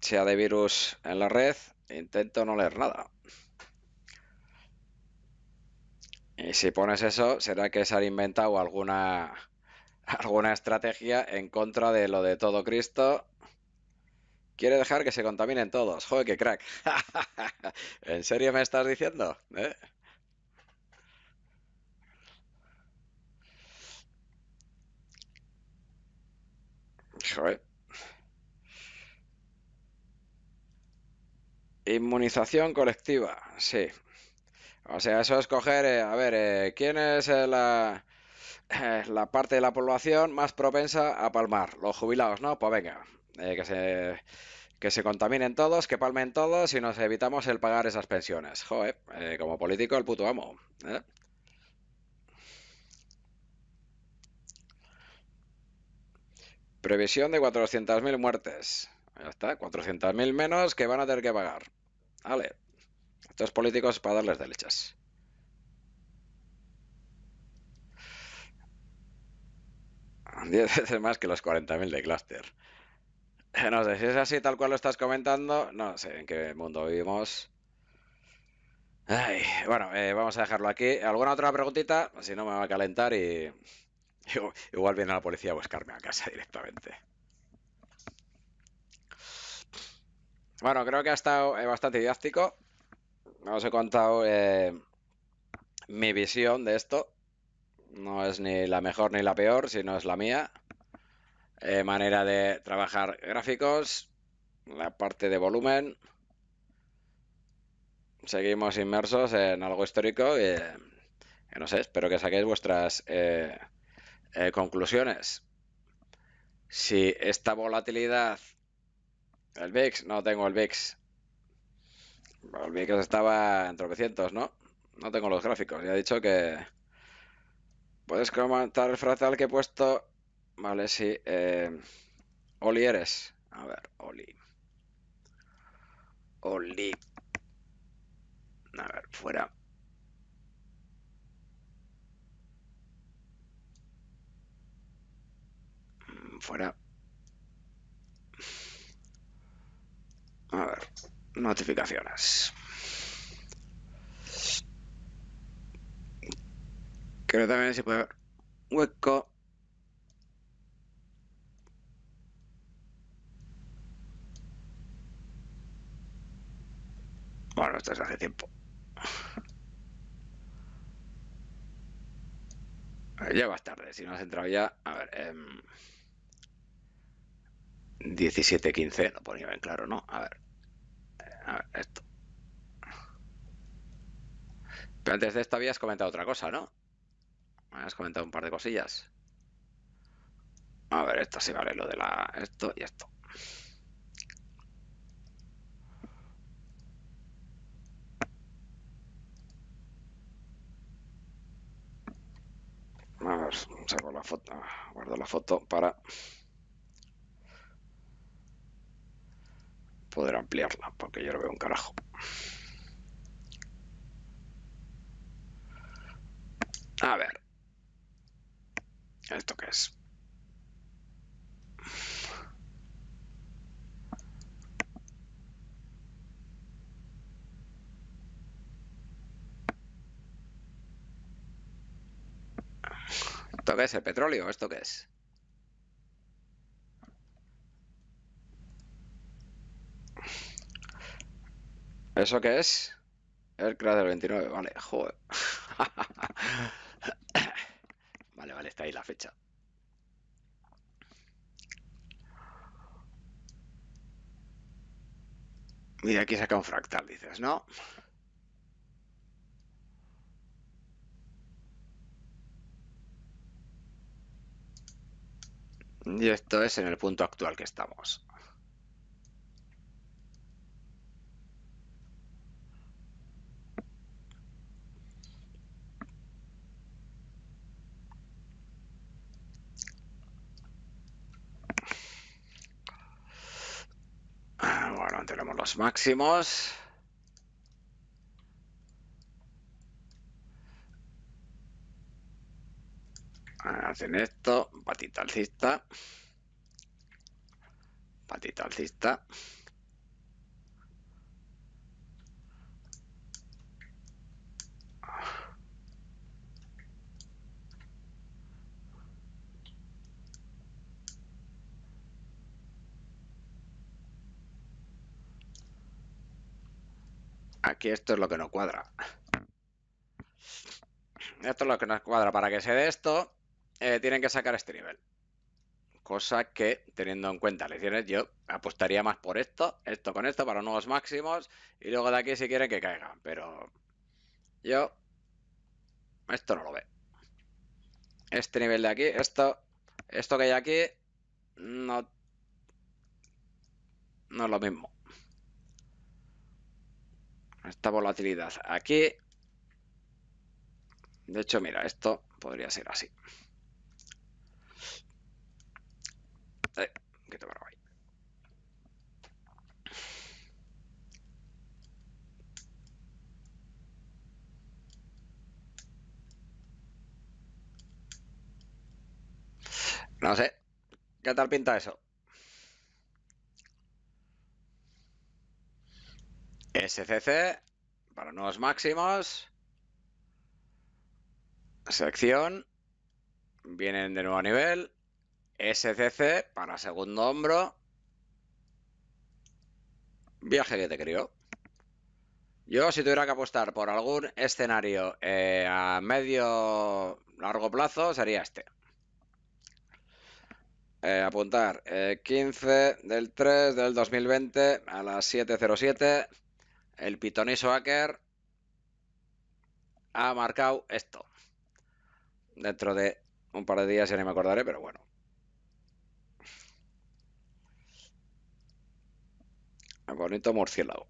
sea de virus en la red, intento no leer nada. Y si pones eso, será que se ha inventado alguna, [laughs] alguna estrategia en contra de lo de todo Cristo. Quiere dejar que se contaminen todos. Joder, qué crack. [laughs] ¿En serio me estás diciendo? ¿Eh? Joder. Inmunización colectiva, sí, o sea, eso es coger, eh, a ver, eh, ¿quién es eh, la, parte de la población más propensa a palmar? Los jubilados, ¿no? Pues venga, que se, que, se, contaminen todos, que palmen todos y nos evitamos el pagar esas pensiones. Joder, como político el puto amo. Previsión de 400.000 muertes. Ya está, 400.000 menos que van a tener que pagar. Vale. Estos políticos para darles derechas. [laughs] Diez veces más que los 40.000 de Cluster. [laughs] No sé, si es así tal cual lo estás comentando, no sé en qué mundo vivimos. bueno, eh, vamos a dejarlo aquí. ¿Alguna otra preguntita? Si no, me va a calentar y... [laughs] Igual viene la policía a buscarme a casa directamente. Bueno, creo que ha estado eh, bastante didáctico os he contado eh, mi visión de esto. No es ni la mejor ni la peor, sino es la mía. Eh, manera de trabajar gráficos, la parte de volumen. Seguimos inmersos en algo histórico y eh, no sé, espero que saquéis vuestras conclusiones. Si esta volatilidad, el VIX, no tengo el VIX, que estaba en tropecientos, ¿no? No tengo los gráficos. Ya he dicho que... Puedes comentar el fractal que he puesto. Vale, sí. Eh, Oli eres. A ver, Oli. Oli. A ver, fuera. Mm, fuera. A ver notificaciones. Creo también se puede ver hueco. Bueno, esto es hace tiempo. Ya va tarde, si no has entrado ya. A ver, eh, 17.15, lo ponía bien claro, ¿no? A ver. A ver, esto. Pero antes de esto habías comentado otra cosa, ¿no? Has comentado un par de cosillas. A ver, esto sí vale, lo de la... Esto y esto. A guardar la foto, guardo la foto para poder ampliarla, porque yo lo veo un carajo. A ver. ¿Esto qué es? ¿Esto qué es? ¿El petróleo? ¿Esto qué es? ¿Eso qué es? El cráter 29, vale, joder. [laughs] vale, vale, está ahí la fecha. Mira, aquí saca un fractal, dices, ¿no? Y esto es en el punto actual que estamos. Tenemos los máximos. Hacen esto, patita alcista, patita alcista. Aquí esto es lo que no cuadra. Esto es lo que nos cuadra. Para que se dé esto, eh, tienen que sacar este nivel. Cosa que, teniendo en cuenta lecciones, yo apostaría más por esto, esto con esto, para nuevos máximos, y luego de aquí si quieren que caigan. Pero yo esto no lo ve. Este nivel de aquí, esto, esto que hay aquí, no, no es lo mismo esta volatilidad aquí. De hecho, mira, esto podría ser así. Eh, no sé. ¿Qué tal pinta eso? SCC para nuevos máximos. sección Vienen de nuevo a nivel. SCC para segundo hombro. Viaje que te crió. Yo, si tuviera que apostar por algún escenario eh, a medio largo plazo, sería este. Eh, apuntar 15 eh, del 3 del 2020 a las 7.07 el pitoniso hacker ha marcado esto. Dentro de un par de días ya ni me acordaré, pero bueno. El bonito murciélago.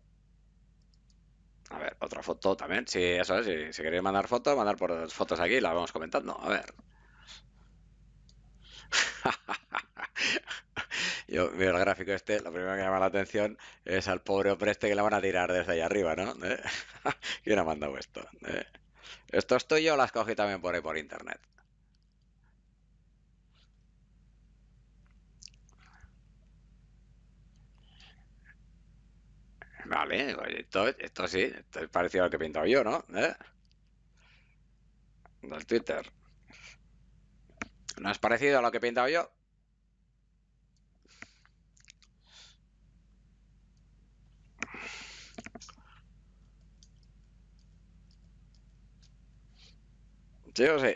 A ver, otra foto también. Si, eso es, si, queréis mandar fotos, mandar por fotos aquí, la vamos comentando. A ver. [laughs] yo veo el gráfico este, lo primero que llama la atención es al pobre Opreste que le van a tirar desde allá arriba, ¿no? ¿Eh? [laughs] ¿Quién ha mandado esto? ¿Eh? ¿Esto es tuyo o las cogí también por ahí por internet? Vale, esto, sí, esto es parecido a lo que he pintado yo, ¿no? ¿Eh? Del Twitter. ¿No es parecido a lo que he pintado yo? ¿Sí o sí?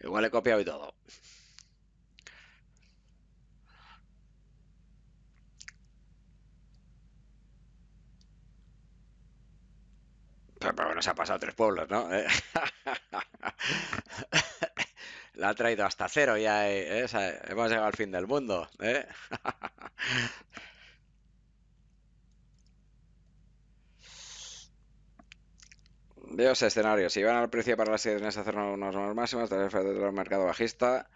Igual he copiado y todo. Pero, bueno, se ha pasado tres pueblos, ¿no? Eh. [laughs] La ha traído hasta cero ya. Eh, eh, hemos llegado al fin del mundo. ¿eh? [laughs] Veo ese escenarios, si van al precio para las a hacer unos normas máximas, tener el mercado bajista,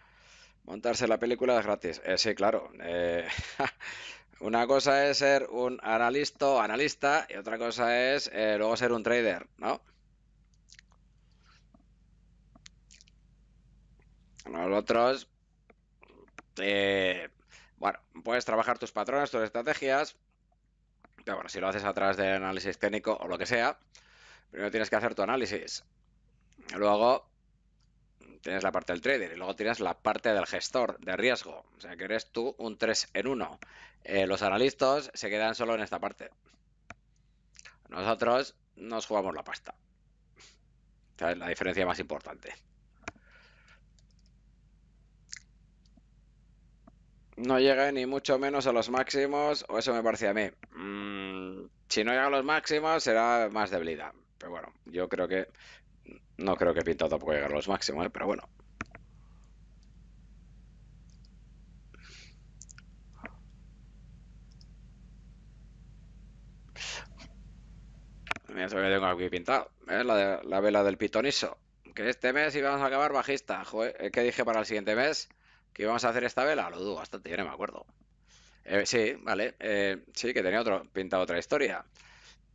montarse la película es gratis. Eh, sí, claro. Eh, [laughs] una cosa es ser un analista analista y otra cosa es eh, luego ser un trader, ¿no? otros, bueno, puedes trabajar tus patrones, tus estrategias, pero bueno, si lo haces a través del análisis técnico o lo que sea, Primero tienes que hacer tu análisis. Luego tienes la parte del trader y luego tienes la parte del gestor de riesgo. O sea que eres tú un 3 en 1. Eh, los analistas se quedan solo en esta parte. Nosotros nos jugamos la pasta. es la diferencia más importante. No llega ni mucho menos a los máximos, o eso me parece a mí. Mm, si no llega a los máximos, será más debilidad. Pero bueno, yo creo que. No creo que pintado tampoco llegar a los máximos, ¿eh? pero bueno. Mira eso que tengo aquí pintado. ¿eh? La, la vela del pitoniso. Que este mes íbamos a acabar bajista. Joder, ¿qué dije para el siguiente mes? ¿Que íbamos a hacer esta vela? Lo dudo bastante, yo no me acuerdo. Eh, sí, vale. sí, que tenía otro, pintado otra historia.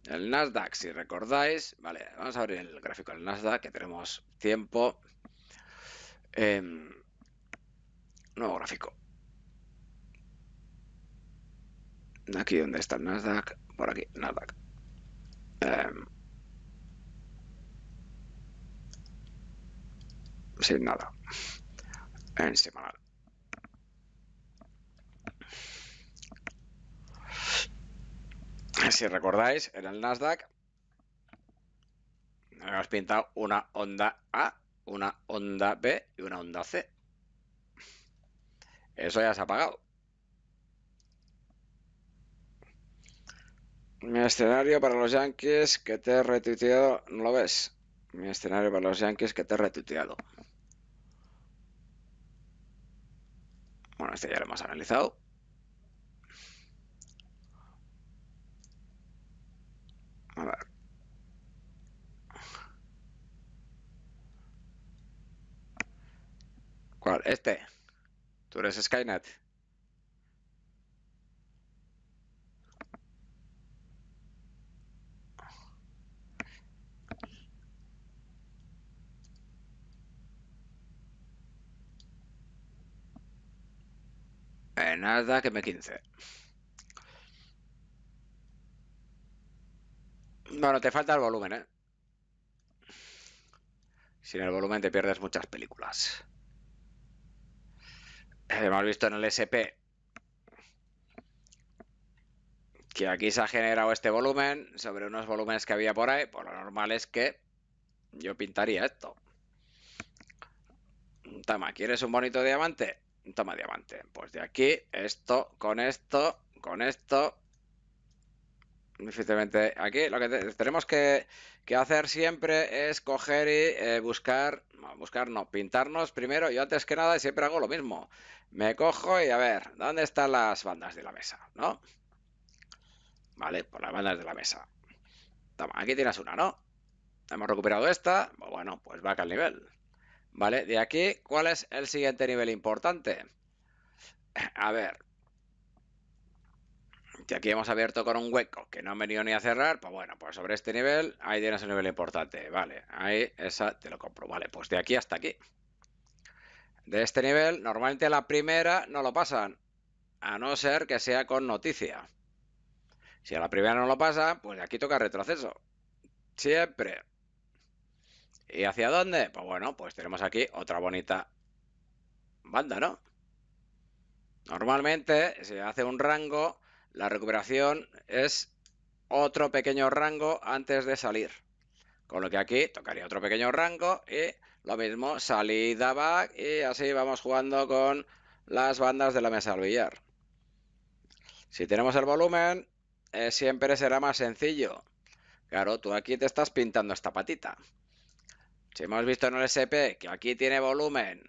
El Nasdaq, si recordáis, vale, vamos a abrir el gráfico del Nasdaq, que tenemos tiempo. Em, nuevo gráfico. Aquí donde está el Nasdaq, por aquí, Nasdaq. Em, sin nada. En semanal. si recordáis, en el Nasdaq habíamos pintado una onda A, una onda B y una onda C. Eso ya se ha apagado. Mi escenario para los Yankees que te he retuiteado, ¿no lo ves? Mi escenario para los Yankees que te he retuiteado. Bueno, este ya lo hemos analizado. ¿Cuál? Este. Tú eres Skynet. Eh, nada, que me quince. Bueno, te falta el volumen, ¿eh? Sin el volumen te pierdes muchas películas. Eh, hemos visto en el SP que aquí se ha generado este volumen sobre unos volúmenes que había por ahí. Por pues lo normal es que yo pintaría esto. Toma, ¿quieres un bonito diamante? Toma diamante. Pues de aquí, esto, con esto, con esto, aquí lo que tenemos que, hacer siempre es coger y eh, buscar, buscar no, pintarnos primero. Yo antes que nada siempre hago lo mismo. Me cojo y a ver, ¿dónde están las bandas de la mesa? ¿No? Vale, por las bandas de la mesa. aquí tienes una, ¿no? Hemos recuperado esta. Bueno, pues acá al nivel. Vale, de aquí, ¿cuál es el siguiente nivel importante? A ver, ...y aquí hemos abierto con un hueco que no han venido ni a cerrar, pues bueno, pues sobre este nivel, ahí tienes un nivel importante, vale, ahí esa te lo compro, vale, pues de aquí hasta aquí. De este nivel, normalmente la primera no lo pasan, a no ser que sea con noticia. Si a la primera no lo pasa, pues de aquí toca retroceso. Siempre. ¿Y hacia dónde? Pues bueno, pues tenemos aquí otra bonita banda, ¿no? Normalmente se hace un rango la recuperación es otro pequeño rango antes de salir. Con lo que aquí tocaría otro pequeño rango y lo mismo, salida back y así vamos jugando con las bandas de la mesa al billar. Si tenemos el volumen, eh, siempre será más sencillo. Claro, tú aquí te estás pintando esta patita. Si hemos visto en el SP que aquí tiene volumen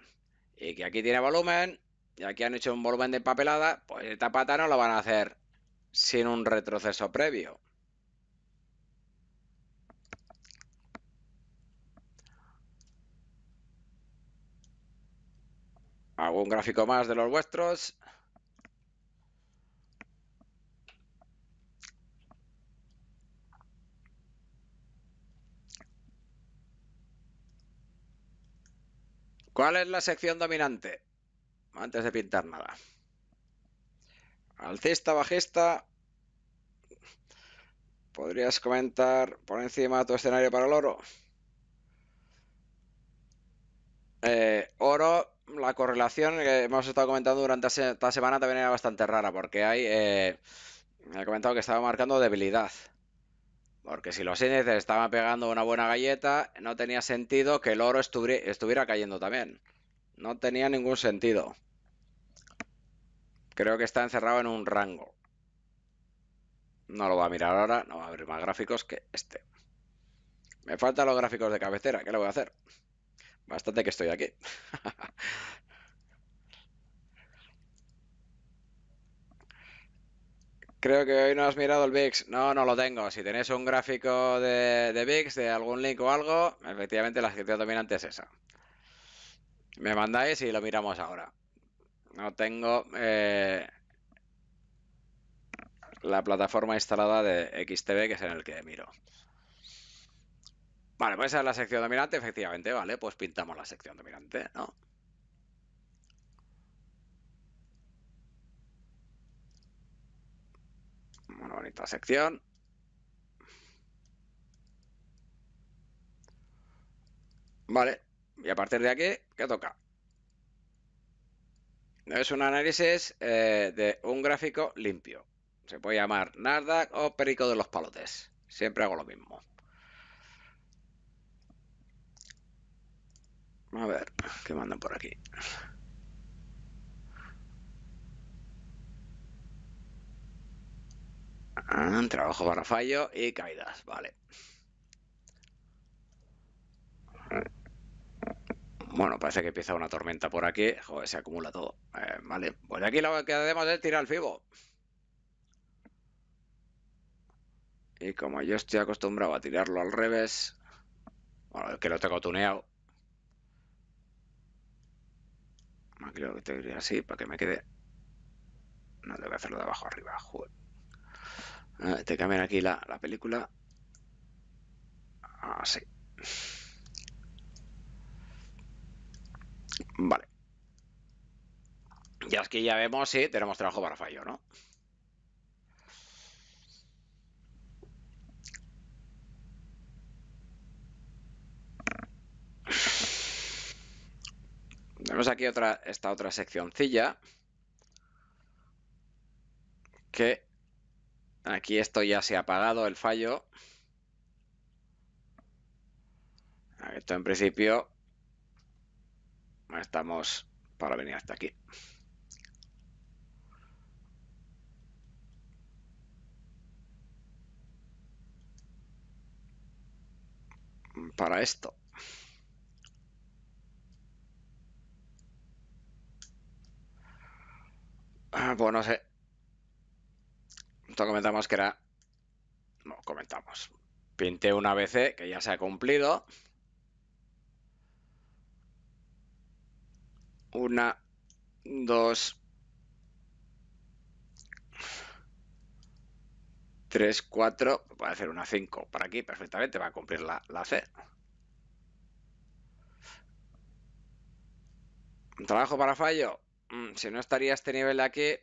y que aquí tiene volumen, y aquí han hecho un volumen de papelada, pues esta pata no la van a hacer sin un retroceso previo. ¿Algún gráfico más de los vuestros? ¿Cuál es la sección dominante? Antes de pintar nada. ¿Alcista? ¿Bajista? ¿Podrías comentar por encima tu escenario para el oro? Eh, oro, la correlación que hemos estado comentando durante esta semana también era bastante rara porque hay... me eh, he comentado que estaba marcando debilidad. Porque si los índices estaban pegando una buena galleta, no tenía sentido que el oro estuviera cayendo también. No tenía ningún sentido. Creo que está encerrado en un rango. No lo va a mirar ahora, no va a abrir más gráficos que este. Me faltan los gráficos de cabecera, ¿qué le voy a hacer? Bastante que estoy aquí. [laughs] Creo que hoy no has mirado el VIX. No, no lo tengo. Si tenéis un gráfico de, de VIX, de algún link o algo, efectivamente la escritura dominante es esa. Me mandáis y lo miramos ahora no tengo eh, la plataforma instalada de XTB, que es en el que miro. Vale, pues esa es la sección dominante, efectivamente, vale, pues pintamos la sección dominante, ¿no? Una bonita sección. Vale, y a partir de aquí, ¿qué toca? es un análisis eh, de un gráfico limpio. Se puede llamar Nasdaq o Perico de los Palotes. Siempre hago lo mismo. A ver, ¿qué mandan por aquí? Ah, trabajo para fallo y caídas, vale. Bueno, parece que empieza una tormenta por aquí. Joder, se acumula todo. Eh, vale, pues aquí lo que debemos es tirar el fibo. Y como yo estoy acostumbrado a tirarlo al revés, bueno, que lo tengo tuneado. Creo que te diría así para que me quede. No, que hacerlo de abajo arriba. Ah, te cambian aquí la, película. Así. Ah, Vale. Ya es que ya vemos si tenemos trabajo para fallo, ¿no? Tenemos aquí otra, esta otra seccioncilla. Que aquí esto ya se ha apagado el fallo. Esto en principio estamos para venir hasta aquí. Para esto. Ah, bueno, pues no sé. comentamos que era... No, comentamos. Pinté una BC que ya se ha cumplido. Una, dos, tres, cuatro. a hacer una cinco por aquí perfectamente. Va a cumplir la, la C. ¿Trabajo para fallo? Mm, si no estaría este nivel de aquí,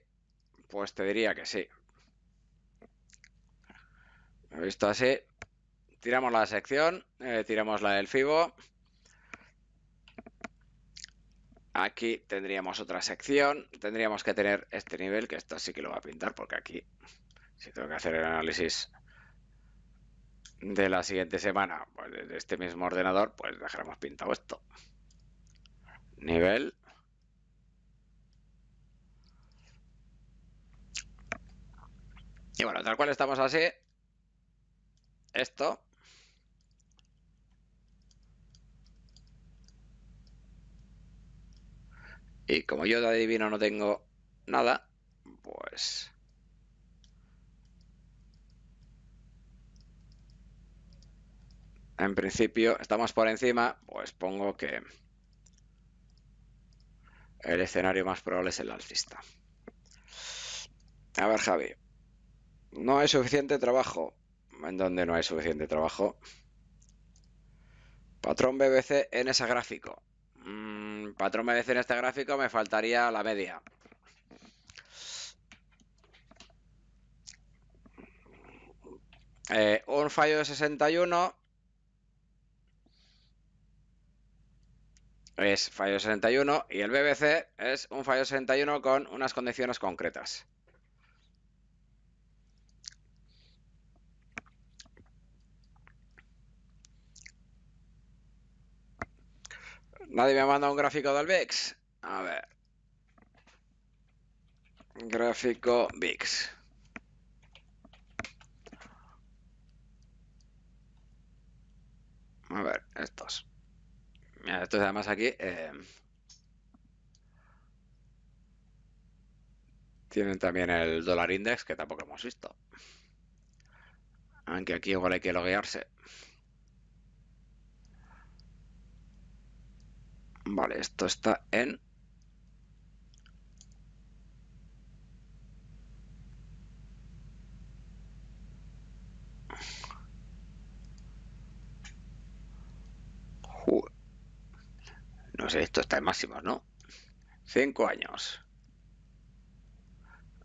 pues te diría que sí. Visto así, tiramos la sección, eh, tiramos la del FIBO. Aquí tendríamos otra sección, tendríamos que tener este nivel, que esto sí que lo va a pintar, porque aquí, si tengo que hacer el análisis de la siguiente semana, pues este mismo ordenador, pues dejaremos pintado esto. Nivel. Y bueno, tal cual estamos así, esto Y como yo de adivino no tengo nada, pues... En principio, estamos por encima, pues pongo que el escenario más probable es el alcista. A ver, Javi, no hay suficiente trabajo. ¿En dónde no hay suficiente trabajo? Patrón BBC en ese gráfico. Patrón en este gráfico me faltaría la media. Eh, un fallo de 61. Es fallo de 61 y el BBC es un fallo de 61 con unas condiciones concretas. Nadie me ha mandado un gráfico del VIX. A ver. Gráfico VIX. A ver, estos. Mira, estos además aquí... Eh, tienen también el dólar index que tampoco hemos visto. Aunque aquí igual hay que loguearse. Vale, esto está en... No sé, esto está en máximos, ¿no? Cinco años.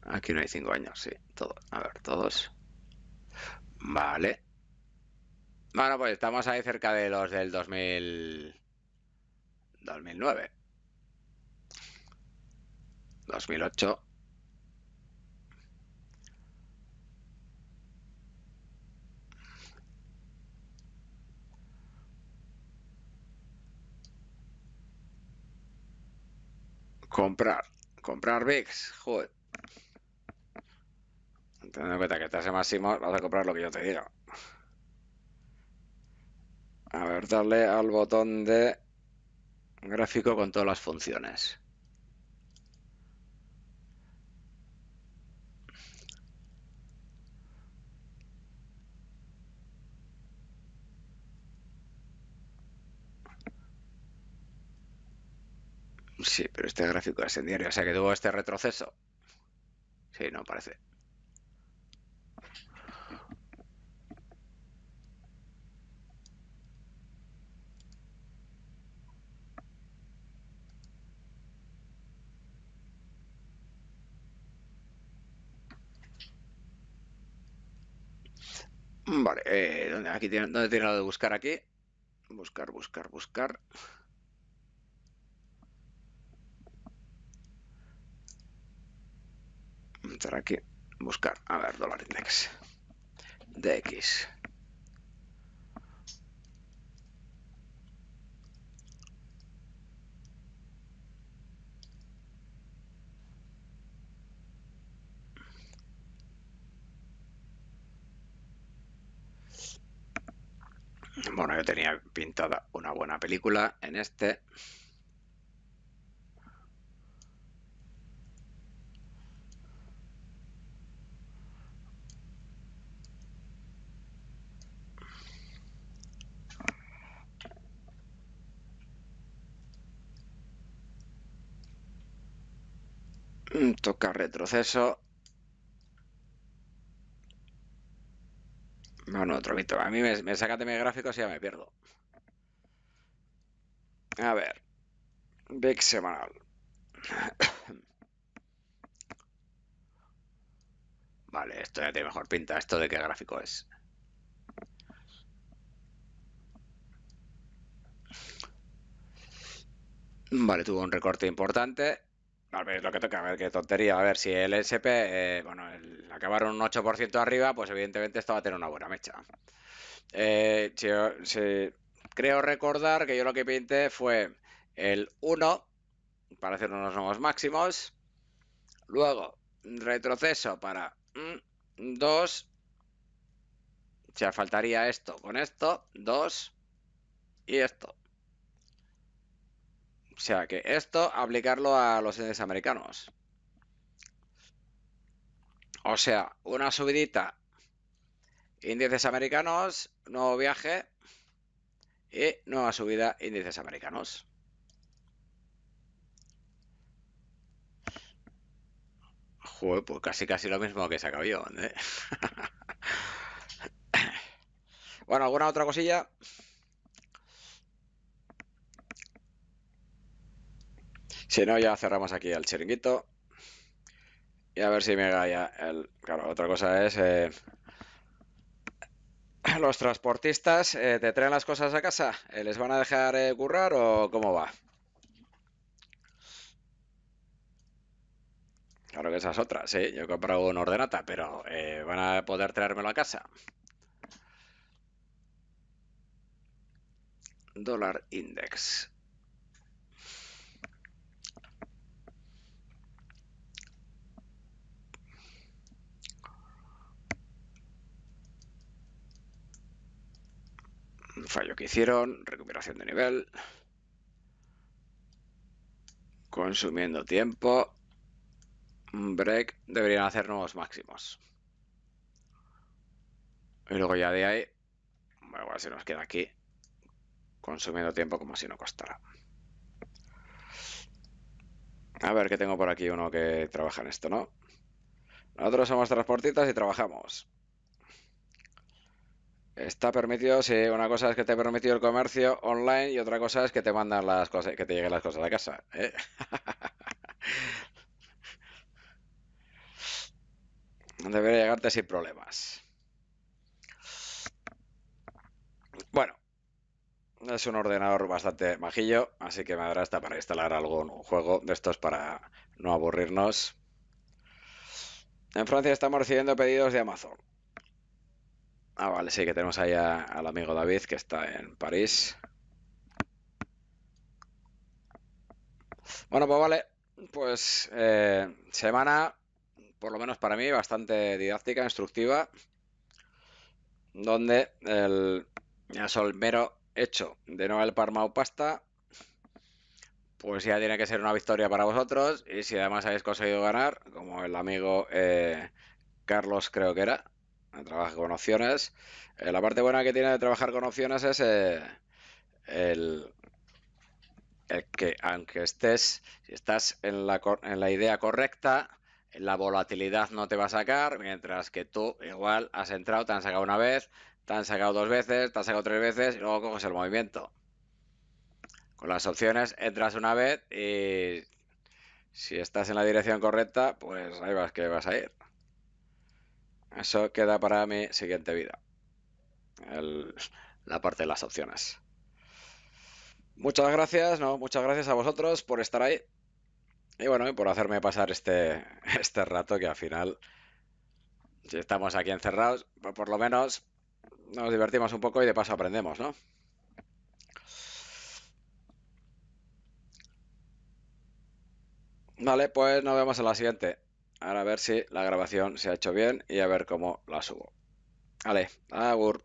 Aquí no hay cinco años, sí. Todo. A ver, todos. Vale. Bueno, pues estamos ahí cerca de los del 2000... 2009. 2008. Comprar. Comprar VIX. Joder. Teniendo en cuenta que te en máximo, vas a comprar lo que yo te digo. A ver, darle al botón de un gráfico con todas las funciones. Sí, pero este gráfico es en diario, o sea que tuvo este retroceso. Sí, no parece. Vale, eh, ¿dónde, aquí tiene, ¿dónde tiene lo de buscar aquí? Buscar, buscar, buscar. Entrar aquí. Buscar. A ver, dólar index. DX. Bueno, yo tenía pintada una buena película en este. Mm, toca retroceso. No, no, otro A mí me, saca de mis gráficos y ya me pierdo. A ver. Big semanal. [coughs] vale, esto ya tiene mejor pinta. ¿Esto de qué gráfico es? Vale, tuvo un recorte importante a ver lo que toca, a ver, qué tontería. A ver, si el SP, eh, bueno, acabaron un 8% arriba, pues evidentemente esto va a tener una buena mecha. Eh, creo recordar que yo lo que pinté fue el 1 para hacer unos nuevos máximos. Luego, retroceso para 2. Mm, o sea, faltaría esto con esto, 2 y esto. O sea que esto aplicarlo a los índices americanos. O sea, una subidita. Índices americanos, nuevo viaje y nueva subida, índices americanos. Joder, pues casi casi lo mismo que se acabó, ¿eh? [laughs] bueno, ¿alguna otra cosilla? Si no, ya cerramos aquí el chiringuito. Y a ver si me ya el... Claro, otra cosa es... Eh, ¿Los transportistas eh, te traen las cosas a casa? Eh, ¿Les van a dejar currar o cómo va? Claro que esas otras, sí. Yo he comprado un ordenata, pero ¿van a poder traérmelo a casa? Dólar index. fallo que hicieron, recuperación de nivel, consumiendo tiempo, break, deberían hacer nuevos máximos. Y luego ya de ahí, bueno, si nos queda aquí, consumiendo tiempo como si no costara. A ver, que tengo por aquí uno que trabaja en esto, ¿no? Nosotros somos transportistas y trabajamos. Está permitido, sí, una cosa es que te ha permitido el comercio online y otra cosa es que te mandan las cosas, que te lleguen las cosas a la casa. ¿eh? [laughs] Debería llegarte sin problemas. Bueno, es un ordenador bastante majillo, así que me dará hasta para instalar algún juego de estos para no aburrirnos. En Francia estamos recibiendo pedidos de Amazon. Ah, vale, sí, que tenemos ahí al amigo David que está en París. Bueno, pues vale, pues eh, semana, por lo menos para mí, bastante didáctica, instructiva, donde el, el hecho de no haber Parma pasta, pues ya tiene que ser una victoria para vosotros y si además habéis conseguido ganar, como el amigo eh, Carlos creo que era, trabaja con opciones. Eh, la parte buena que tiene de trabajar con opciones es eh, el, que, aunque estés, si estás en la, en la idea correcta, la volatilidad no te va a sacar, mientras que tú igual has entrado, te han sacado una vez, te han sacado dos veces, te han sacado tres veces y luego coges el movimiento. Con las opciones entras una vez y si estás en la dirección correcta, pues ahí vas que vas a ir. Eso queda para mi siguiente vida. la parte de las opciones. Muchas gracias, no, muchas gracias a vosotros por estar ahí. Y bueno, y por hacerme pasar este, [laughs] este rato que al final, si estamos aquí encerrados, pues por lo menos nos divertimos un poco y de paso aprendemos, ¿no? Vale, pues nos vemos en la siguiente. Ahora a ver si la grabación se ha hecho bien y a ver cómo la subo. Vale, agur.